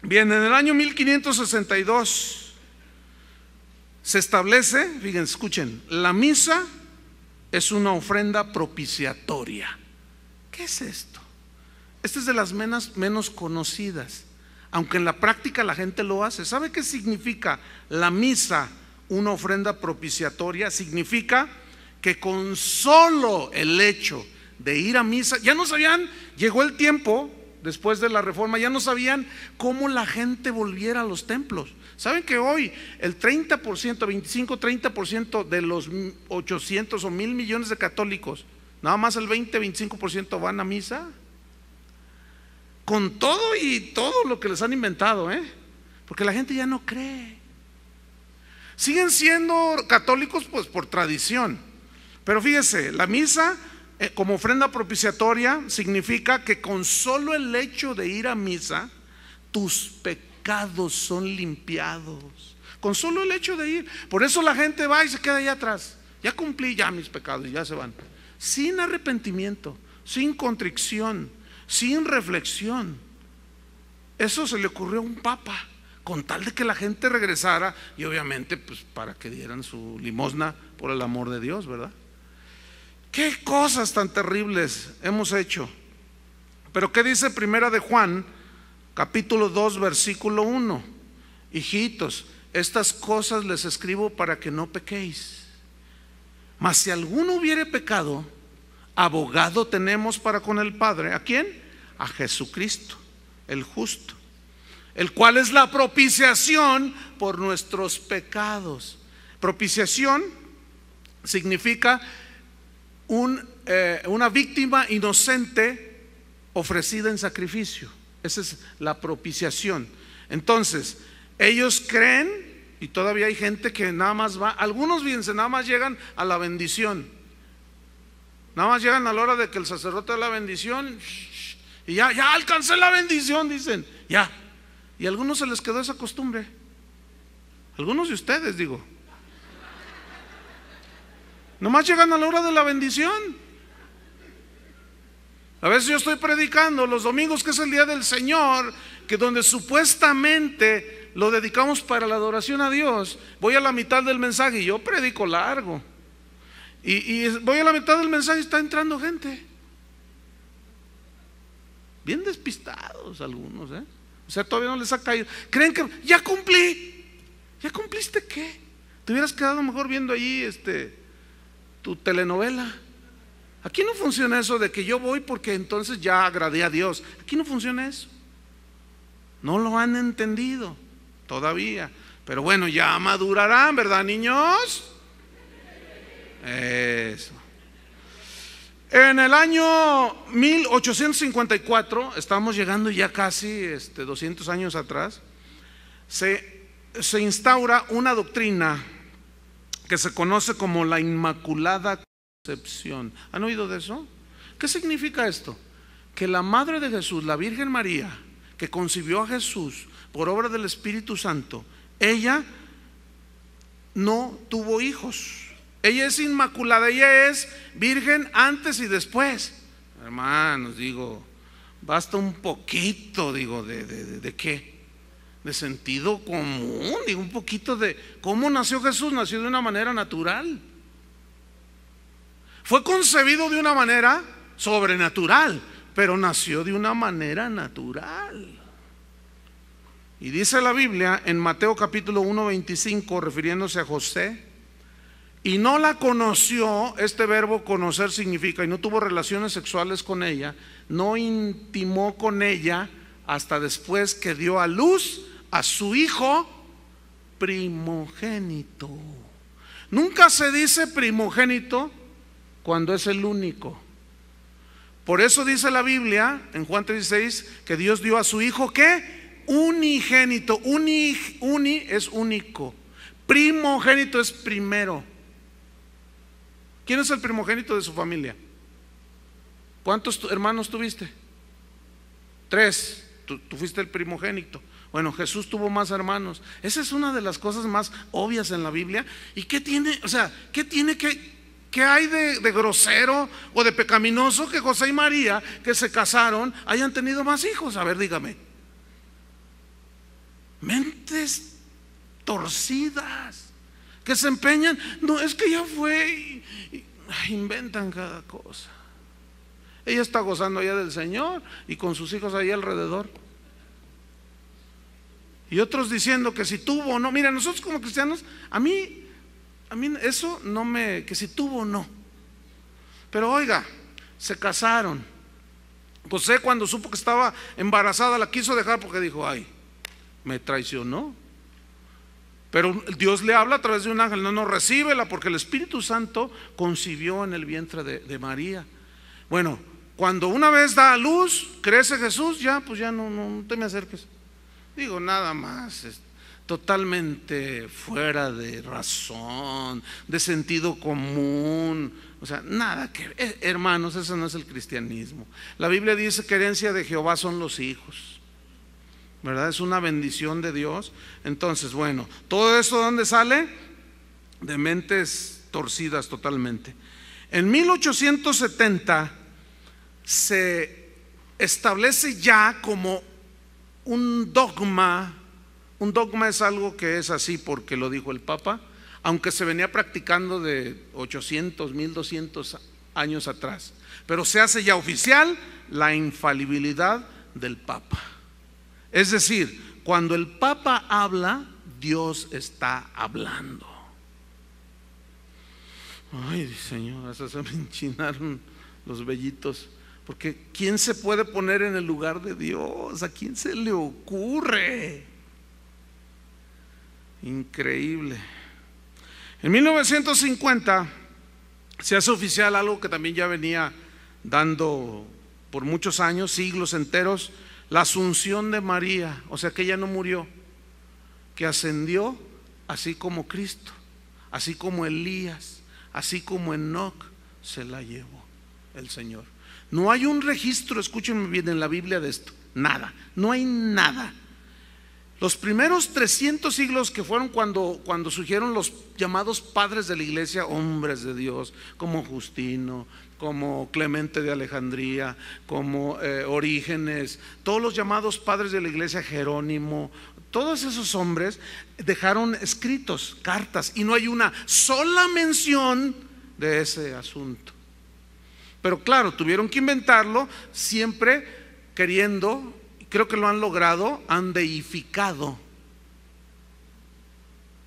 Bien, en el año 1562 se establece, fíjense, escuchen, la misa es una ofrenda propiciatoria. ¿Qué es esto? Esta es de las menas menos conocidas aunque en la práctica la gente lo hace. ¿Sabe qué significa la misa, una ofrenda propiciatoria? Significa que con solo el hecho de ir a misa, ya no sabían, llegó el tiempo después de la reforma, ya no sabían cómo la gente volviera a los templos. ¿Saben que hoy el 30%, 25-30% de los 800 o mil millones de católicos, nada más el 20-25% van a misa? con todo y todo lo que les han inventado, ¿eh? porque la gente ya no cree. Siguen siendo católicos pues por tradición, pero fíjese, la misa eh, como ofrenda propiciatoria significa que con solo el hecho de ir a misa, tus pecados son limpiados. Con solo el hecho de ir. Por eso la gente va y se queda ahí atrás. Ya cumplí ya mis pecados y ya se van. Sin arrepentimiento, sin contrición sin reflexión. Eso se le ocurrió a un papa, con tal de que la gente regresara y obviamente pues para que dieran su limosna por el amor de Dios, ¿verdad? Qué cosas tan terribles hemos hecho. Pero ¿qué dice Primera de Juan, capítulo 2, versículo 1? Hijitos, estas cosas les escribo para que no pequéis. Mas si alguno hubiere pecado, abogado tenemos para con el Padre. ¿A quién? A Jesucristo, el justo, el cual es la propiciación por nuestros pecados. Propiciación significa eh, una víctima inocente ofrecida en sacrificio. Esa es la propiciación. Entonces, ellos creen, y todavía hay gente que nada más va, algunos bien, nada más llegan a la bendición Nada más llegan a la hora de que el sacerdote da la bendición y ya, ya alcancé la bendición, dicen, ya. Y a algunos se les quedó esa costumbre. Algunos de ustedes, digo. Nomás llegan a la hora de la bendición. A veces yo estoy predicando los domingos, que es el día del Señor, que donde supuestamente lo dedicamos para la adoración a Dios. Voy a la mitad del mensaje y yo predico largo. Y, voy a la mitad del mensaje y está entrando gente. Bien despistados algunos, ¿eh? O sea, todavía no les ha caído. Creen que ya cumplí. ¿Ya cumpliste qué? Te hubieras quedado mejor viendo ahí este, tu telenovela. Aquí no funciona eso de que yo voy porque entonces ya agradé a Dios. Aquí no funciona eso. No lo han entendido todavía. Pero bueno, ya madurarán, ¿verdad, niños? Eso. En el año 1854, estamos llegando ya casi 200 este, años atrás, se instaura una doctrina que se conoce como la Inmaculada Concepción. ¿Han oído de eso? ¿Qué significa esto? Que la Madre de Jesús, la Virgen María, que concibió a Jesús por obra del Espíritu Santo, ella no tuvo hijos ella es inmaculada, ella es virgen antes y después. Hermanos, digo, basta un poquito, digo, de, de, de, qué? De sentido común, digo, un poquito de cómo nació Jesús, nació de una manera natural. Fue concebido de una manera sobrenatural, pero nació de una manera natural. Y dice la Biblia en Mateo capítulo 1, 25, refiriéndose a José, y no la conoció, este verbo conocer significa, y no tuvo relaciones sexuales con ella, no intimó con ella hasta después que dio a luz a su hijo primogénito. Nunca se dice primogénito cuando es el único. Por eso dice la Biblia en Juan 36 que Dios dio a su hijo que unigénito, uni es único, primogénito es primero. ¿Quién es el primogénito de su familia? ¿Cuántos hermanos tuviste? Tres. Tú, fuiste el primogénito. Bueno, Jesús tuvo más hermanos. Esa es una de las cosas más obvias en la Biblia. ¿Y qué tiene, o sea, qué tiene que, qué hay de, de grosero o de pecaminoso que José y María, que se casaron, hayan tenido más hijos? A ver, dígame. Mentes torcidas que se empeñan. No, es que ya fue Ah, inventan cada cosa. Ella está gozando allá del Señor y con sus hijos ahí alrededor. Y otros diciendo que si tuvo o no. Mira, nosotros como cristianos, a mí, a mí eso no me, que si tuvo o no. Pero oiga, se casaron. José cuando supo que estaba embarazada la quiso dejar porque dijo, ay, me traicionó. Pero Dios le habla a través de un ángel, no, no, recíbela, porque el Espíritu Santo concibió en el vientre de, María. Bueno, cuando una vez da a luz, crece Jesús, ya, pues ya no, no, te me acerques. Digo, nada más, totalmente fuera de razón, de sentido común. O sea, nada que, eh, hermanos, ese no es el cristianismo. La Biblia dice que herencia de Jehová son los hijos. ¿verdad? Es una bendición de Dios. Entonces, bueno, ¿todo esto dónde sale? De mentes torcidas totalmente. En 1870 se establece ya como un dogma, un dogma es algo que es así porque lo dijo el Papa, aunque se venía practicando de 800, 1200 años atrás, pero se hace ya oficial la infalibilidad del Papa. Es decir, cuando el Papa habla, Dios está hablando. Ay, Señor, hasta se me enchinaron los vellitos. Porque ¿quién se puede poner en el lugar de Dios? ¿A quién se le ocurre? Increíble. En 1950 se hace oficial algo que también ya venía dando por muchos años, siglos enteros, la asunción de María, o sea que ella no murió, que ascendió así como Cristo, así como Elías, así como Enoch, se la llevó el Señor. No hay un registro, escúchenme bien en la Biblia de esto, nada, no hay nada. Los primeros 300 siglos que fueron cuando, cuando surgieron los llamados padres de la iglesia, hombres de Dios, como Justino, como Clemente de Alejandría, como eh, Orígenes, todos los llamados padres de la iglesia, Jerónimo, todos esos hombres dejaron escritos, cartas, y no hay una sola mención de ese asunto. Pero claro, tuvieron que inventarlo siempre queriendo, creo que lo han logrado, han deificado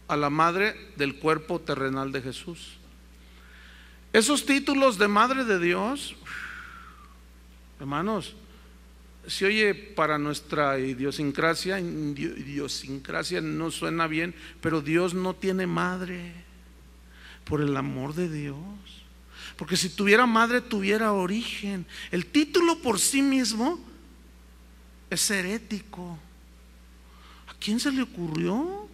a la madre del cuerpo terrenal de Jesús. Esos títulos de Madre de Dios, hermanos, si oye para nuestra idiosincrasia, idiosincrasia no suena bien, pero Dios no tiene madre, por el amor de Dios. Porque si tuviera madre, tuviera origen. El título por sí mismo es herético. ¿A quién se le ocurrió?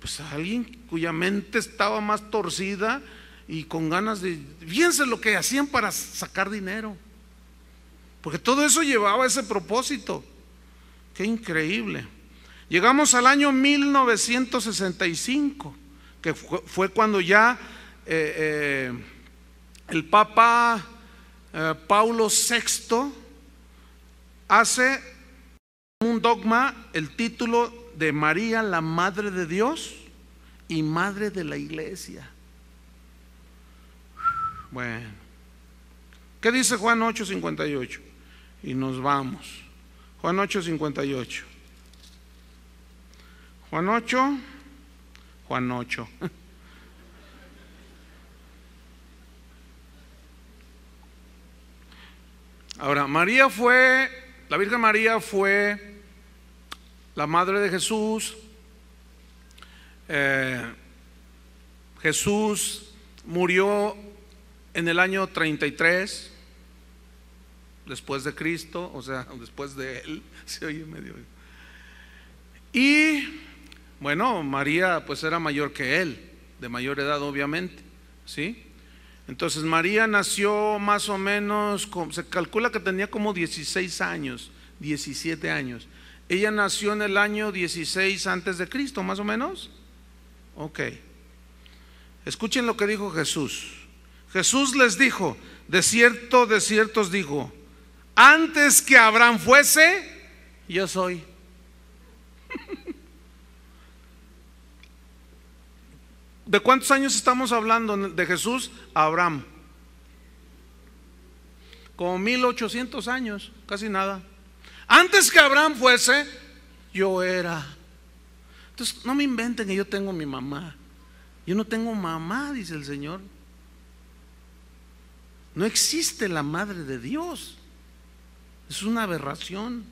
Pues a alguien cuya mente estaba más torcida y con ganas de... Fíjense lo que hacían para sacar dinero. Porque todo eso llevaba ese propósito. Qué increíble. Llegamos al año 1965, que fue cuando ya eh, eh, el Papa eh, Paulo VI hace un dogma, el título de María, la Madre de Dios y Madre de la Iglesia. Bueno, ¿qué dice Juan 8:58? Y nos vamos. Juan 8:58. Juan 8, Juan 8. Ahora, María fue, la Virgen María fue la madre de Jesús. Eh, Jesús murió en el año 33 después de Cristo, o sea, después de él, se oye medio. Y bueno, María pues era mayor que él, de mayor edad obviamente, ¿sí? Entonces María nació más o menos, se calcula que tenía como 16 años, 17 años. Ella nació en el año 16 antes de Cristo, más o menos. Ok. Escuchen lo que dijo Jesús. Jesús les dijo, de cierto, de cierto os digo, antes que Abraham fuese, yo soy. ¿De cuántos años estamos hablando de Jesús a Abraham? Como 1800 años, casi nada. Antes que Abraham fuese, yo era. Entonces, no me inventen que yo tengo mi mamá. Yo no tengo mamá, dice el Señor. No existe la madre de Dios. Es una aberración.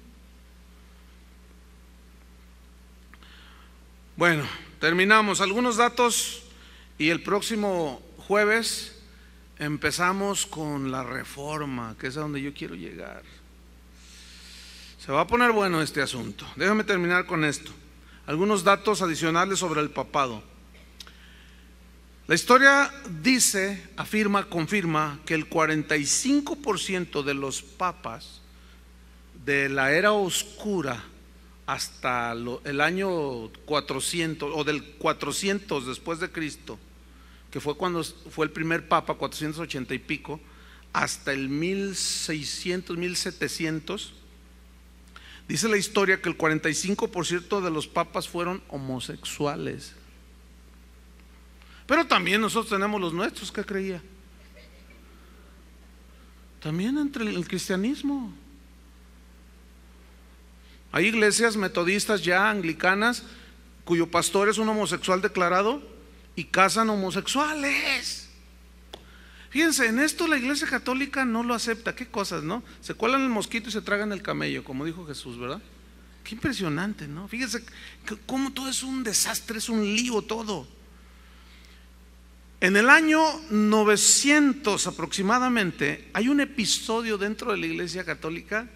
Bueno, terminamos. Algunos datos y el próximo jueves empezamos con la reforma, que es a donde yo quiero llegar. Se va a poner bueno este asunto. Déjame terminar con esto. Algunos datos adicionales sobre el papado. La historia dice, afirma, confirma que el 45% de los papas de la era oscura hasta el año 400 o del 400 después de Cristo, que fue cuando fue el primer papa, 480 y pico, hasta el 1600, 1700, dice la historia que el 45% de los papas fueron homosexuales. Pero también nosotros tenemos los nuestros que creía. También entre el cristianismo. Hay iglesias metodistas ya anglicanas cuyo pastor es un homosexual declarado y casan homosexuales. Fíjense, en esto la iglesia católica no lo acepta. ¿Qué cosas, no? Se cuelan el mosquito y se tragan el camello, como dijo Jesús, ¿verdad? Qué impresionante, ¿no? Fíjense cómo todo es un desastre, es un lío todo. En el año 900 aproximadamente hay un episodio dentro de la Iglesia Católica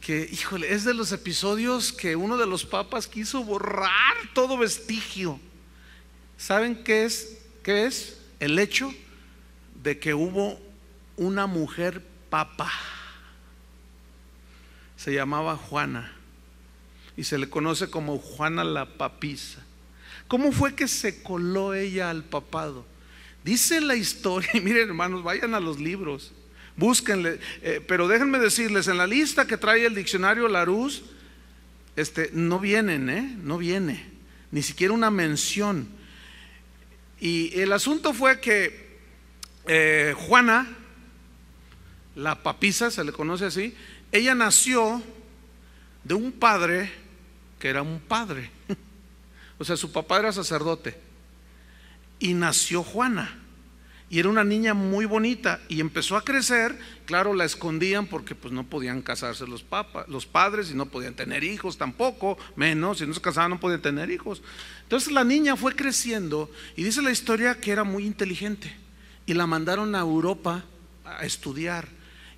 que, híjole, es de los episodios que uno de los papas quiso borrar todo vestigio. ¿Saben qué es? ¿Qué es? El hecho de que hubo una mujer papa. Se llamaba Juana y se le conoce como Juana la Papisa. ¿Cómo fue que se coló ella al papado? Dice la historia, y miren hermanos, vayan a los libros, búsquenle, eh, pero déjenme decirles, en la lista que trae el diccionario Larús, este, no vienen, ¿eh? No viene, ni siquiera una mención. Y el asunto fue que eh, Juana, la papisa, se le conoce así, ella nació de un padre que era un padre. O sea, su papá era sacerdote. Y nació Juana. Y era una niña muy bonita. Y empezó a crecer. Claro, la escondían porque pues no podían casarse los, papas, los padres y no podían tener hijos tampoco. Menos, si no se casaban no podían tener hijos. Entonces la niña fue creciendo y dice la historia que era muy inteligente. Y la mandaron a Europa a estudiar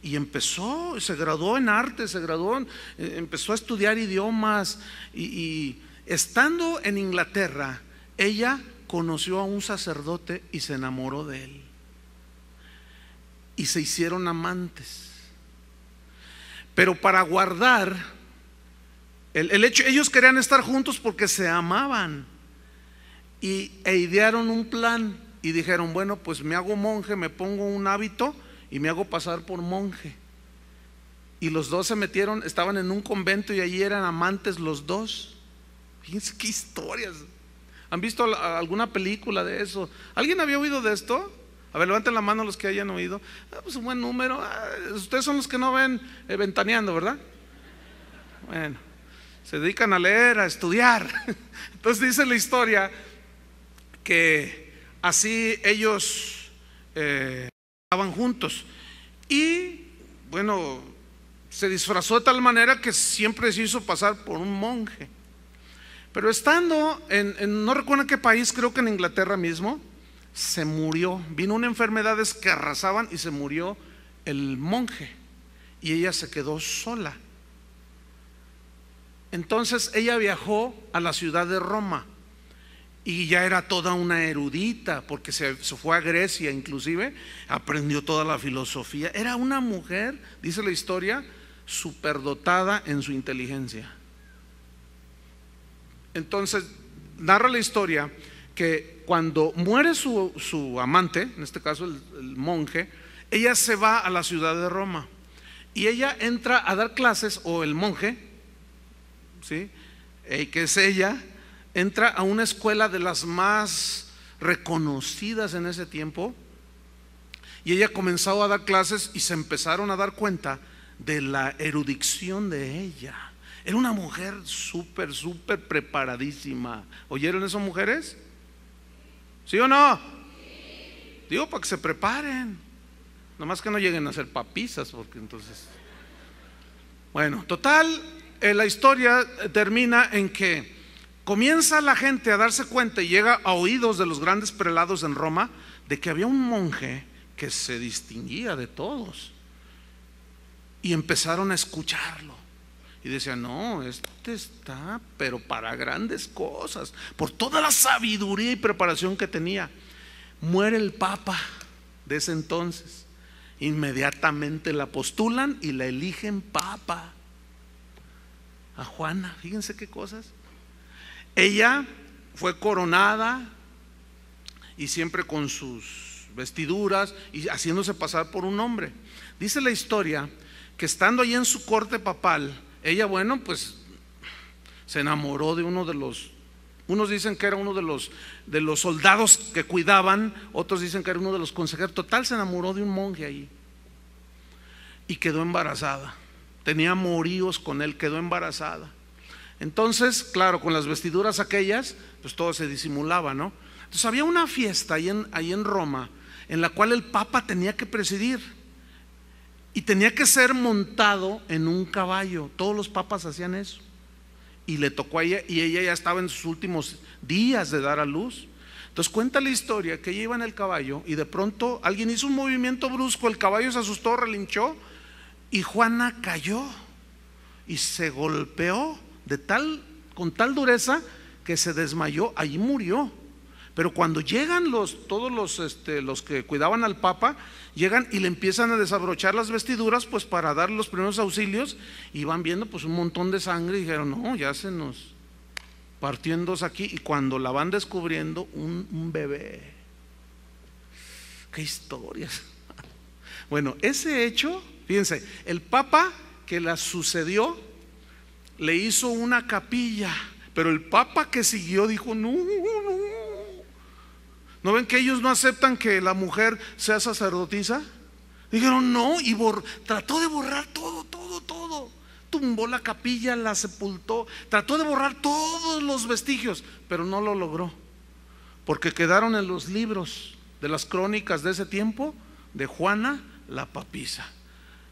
y empezó, se graduó en arte, se graduó, eh, empezó a estudiar idiomas y, Estando en Inglaterra, ella conoció a un sacerdote y se enamoró de él. Y se hicieron amantes. Pero para guardar el, hecho, ellos querían estar juntos porque se amaban. Y e idearon un plan y dijeron, bueno, pues me hago monje, me pongo un hábito y me hago pasar por monje. Y los dos se metieron, estaban en un convento y allí eran amantes los dos. Fíjense qué historias. ¿Han visto alguna película de eso? ¿Alguien había oído de esto? A ver, levanten la mano los que hayan oído. Ah, pues un buen número. Ah, ustedes son los que no ven eh, ventaneando, ¿verdad? Bueno, se dedican a leer, a estudiar. Entonces dice la historia que así ellos eh, estaban juntos. Y bueno, se disfrazó de tal manera que siempre se hizo pasar por un monje. Pero estando en, no recuerdo en qué país, creo que en Inglaterra mismo, se murió. Vino una enfermedad que arrasaban y se murió el monje. Y ella se quedó sola. Entonces ella viajó a la ciudad de Roma y ya era toda una erudita, porque se, fue a Grecia inclusive, aprendió toda la filosofía. Era una mujer, dice la historia, superdotada en su inteligencia. Entonces, narra la historia que cuando muere su, amante, en este caso el, monje, ella se va a la ciudad de Roma y ella entra a dar clases, o el monje, ¿sí? Eh, que es ella, entra a una escuela de las más reconocidas en ese tiempo, y ella comenzó a dar clases y se empezaron a dar cuenta de la erudición de ella. Era una mujer súper, súper preparadísima. ¿Oyeron esas mujeres? ¿Sí o no? Sí. Digo, para que se preparen. Nomás que no lleguen a ser papisas. porque entonces. Bueno, total, eh, la historia eh, termina en que comienza la gente a darse cuenta y llega a oídos de los grandes prelados en Roma de que había un monje que se distinguía de todos. Y empezaron a escucharlo. Y decía, no, este está, pero para grandes cosas, por toda la sabiduría y preparación que tenía. Muere el Papa de ese entonces. Inmediatamente la postulan y la eligen Papa. A Juana, fíjense qué cosas. Ella fue coronada y siempre con sus vestiduras y haciéndose pasar por un hombre. Dice la historia que estando allí en su corte papal, ella, bueno, pues se enamoró de uno de los, unos dicen que era uno de los, de los soldados que cuidaban, otros dicen que era uno de los consejeros. Total, se enamoró de un monje ahí y quedó embarazada. Tenía moríos con él, quedó embarazada. Entonces, claro, con las vestiduras aquellas, pues todo se disimulaba, ¿no? Entonces había una fiesta ahí en Roma en la cual el Papa tenía que presidir. Y tenía que ser montado en un caballo. Todos los papas hacían eso. Y le tocó a ella, y ella ya estaba en sus últimos días de dar a luz. Entonces cuenta la historia que ella iba en el caballo y de pronto alguien hizo un movimiento brusco, el caballo se asustó, relinchó y Juana cayó y se golpeó de tal con tal dureza que se desmayó, ahí murió. Pero cuando llegan los todos los este, los que cuidaban al papa, llegan y le empiezan a desabrochar las vestiduras pues para dar los primeros auxilios y van viendo pues un montón de sangre y dijeron, no, ya se nos partió aquí y cuando la van descubriendo un, bebé. Qué historias. Bueno, ese hecho, fíjense, el Papa que la sucedió le hizo una capilla, pero el Papa que siguió dijo, no, no, ¿No ven que ellos no aceptan que la mujer sea sacerdotisa? Dijeron no y trató de borrar todo, todo, todo. Tumbó la capilla, la sepultó, trató de borrar todos los vestigios, pero no lo logró. Porque quedaron en los libros de las crónicas de ese tiempo de Juana la papisa,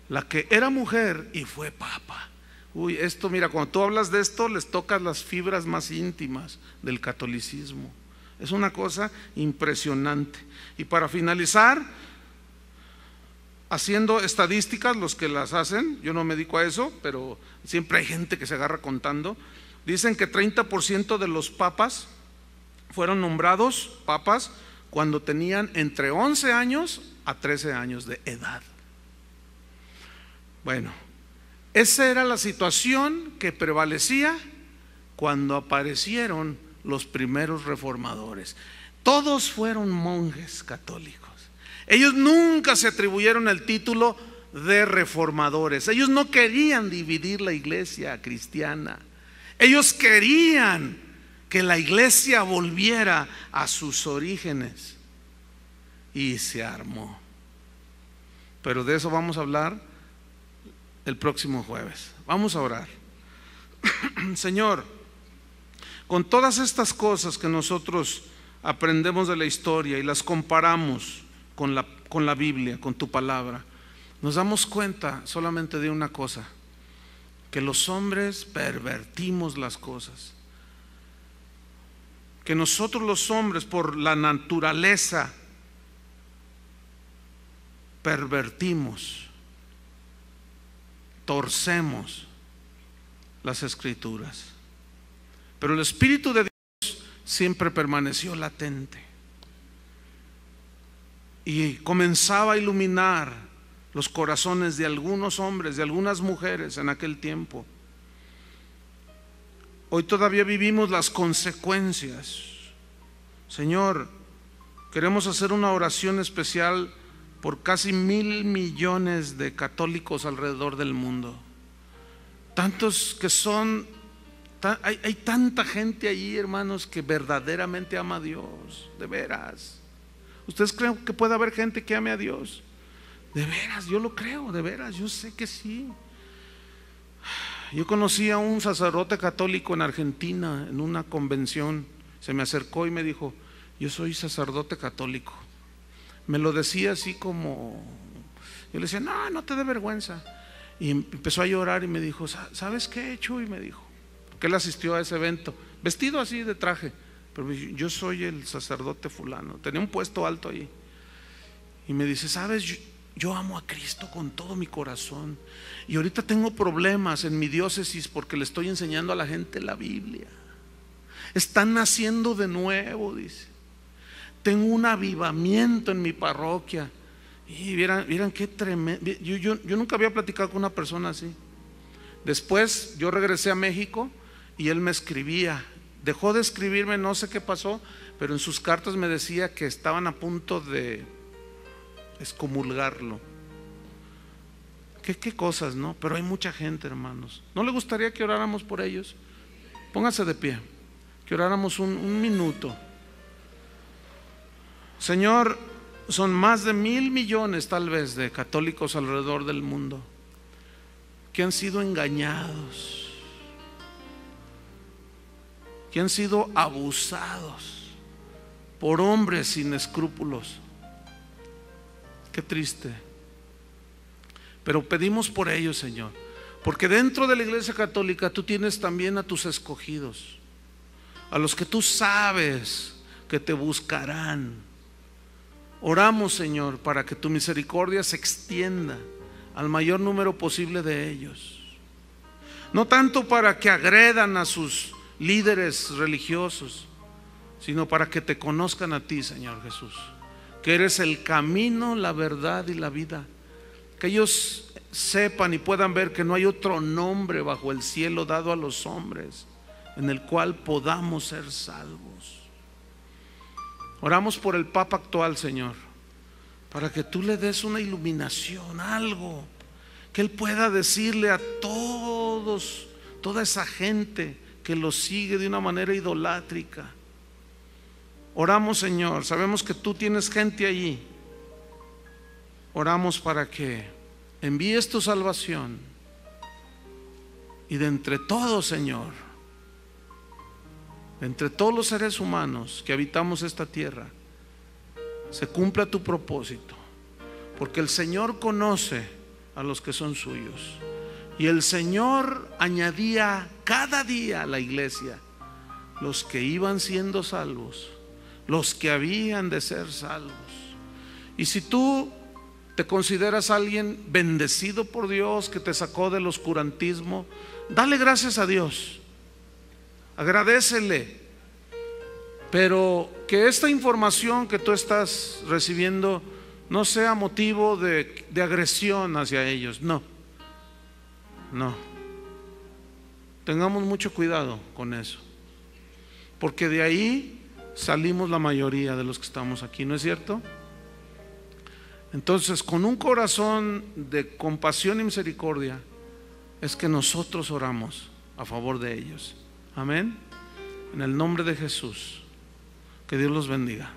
la que era mujer y fue papa. Uy, esto mira, cuando tú hablas de esto les tocas las fibras más íntimas del catolicismo. Es una cosa impresionante. Y para finalizar, haciendo estadísticas, los que las hacen, yo no me dedico a eso, pero siempre hay gente que se agarra contando, dicen que 30% de los papas fueron nombrados papas cuando tenían entre 11 años a 13 años de edad. Bueno, esa era la situación que prevalecía cuando aparecieron los primeros reformadores. Todos fueron monjes católicos. Ellos nunca se atribuyeron el título de reformadores. Ellos no querían dividir la iglesia cristiana. Ellos querían que la iglesia volviera a sus orígenes. Y se armó. Pero de eso vamos a hablar el próximo jueves. Vamos a orar. Señor. Con todas estas cosas que nosotros aprendemos de la historia y las comparamos con la, Biblia, con tu palabra, nos damos cuenta solamente de una cosa, que los hombres pervertimos las cosas, que nosotros los hombres por la naturaleza pervertimos, torcemos las escrituras. Pero el Espíritu de Dios siempre permaneció latente. Y comenzaba a iluminar los corazones de algunos hombres, de algunas mujeres en aquel tiempo. Hoy todavía vivimos las consecuencias. Señor, queremos hacer una oración especial por casi mil millones de católicos alrededor del mundo. Tantos que son hay, tanta gente allí, hermanos, que verdaderamente ama a Dios, de veras. ¿Ustedes creen que puede haber gente que ame a Dios? De veras, yo lo creo, de veras, yo sé que sí. Yo conocí a un sacerdote católico en Argentina, en una convención. Se me acercó y me dijo, yo soy sacerdote católico. Me lo decía así como, yo le decía, no, no te dé vergüenza. Y em, empezó a llorar y me dijo, ¿sabes qué he hecho? Y me dijo, que él asistió a ese evento, vestido así de traje, pero yo soy el sacerdote fulano, tenía un puesto alto ahí. Y me dice, ¿sabes? Yo, amo a Cristo con todo mi corazón. Y ahorita tengo problemas en mi diócesis porque le estoy enseñando a la gente la Biblia. Están naciendo de nuevo, dice. Tengo un avivamiento en mi parroquia. Y vieran, vieran qué tremendo. yo nunca había platicado con una persona así. Después yo regresé a México y él me escribía. Dejó de escribirme, no sé qué pasó, pero en sus cartas me decía que estaban a punto de excomulgarlo. ¿Qué, cosas, ¿no? Pero hay mucha gente, hermanos. ¿No le gustaría que oráramos por ellos? Póngase de pie, que oráramos un, un minuto. Señor, son más de mil millones tal vez de católicos alrededor del mundo que han sido engañados que han sido abusados por hombres sin escrúpulos. Qué triste. Pero pedimos por ellos, Señor. Porque dentro de la Iglesia Católica tú tienes también a tus escogidos, a los que tú sabes que te buscarán. Oramos, Señor, para que tu misericordia se extienda al mayor número posible de ellos. No tanto para que agredan a sus líderes religiosos, sino para que te conozcan a ti, Señor Jesús, que eres el camino, la verdad y la vida. Que ellos sepan y puedan ver que no hay otro nombre bajo el cielo dado a los hombres en el cual podamos ser salvos. Oramos por el Papa actual, Señor, para que tú le des una iluminación, algo, que él pueda decirle a todos, toda esa gente, que lo sigue de una manera idolátrica. Oramos, Señor, sabemos que tú tienes gente allí. Oramos para que envíes tu salvación. Y de entre todos, Señor, entre todos los seres humanos que habitamos esta tierra, se cumpla tu propósito. Porque el Señor conoce a los que son suyos. Y el Señor añadía cada día a la iglesia los que iban siendo salvos, los que habían de ser salvos. Y si tú te consideras alguien bendecido por Dios que te sacó del oscurantismo, dale gracias a Dios, agradecele, pero que esta información que tú estás recibiendo no sea motivo de, de agresión hacia ellos, no no. Tengamos mucho cuidado con eso. Porque de ahí salimos la mayoría de los que estamos aquí, ¿no es cierto? Entonces, con un corazón de compasión y misericordia, es que nosotros oramos a favor de ellos. Amén. En el nombre de Jesús. Que Dios los bendiga.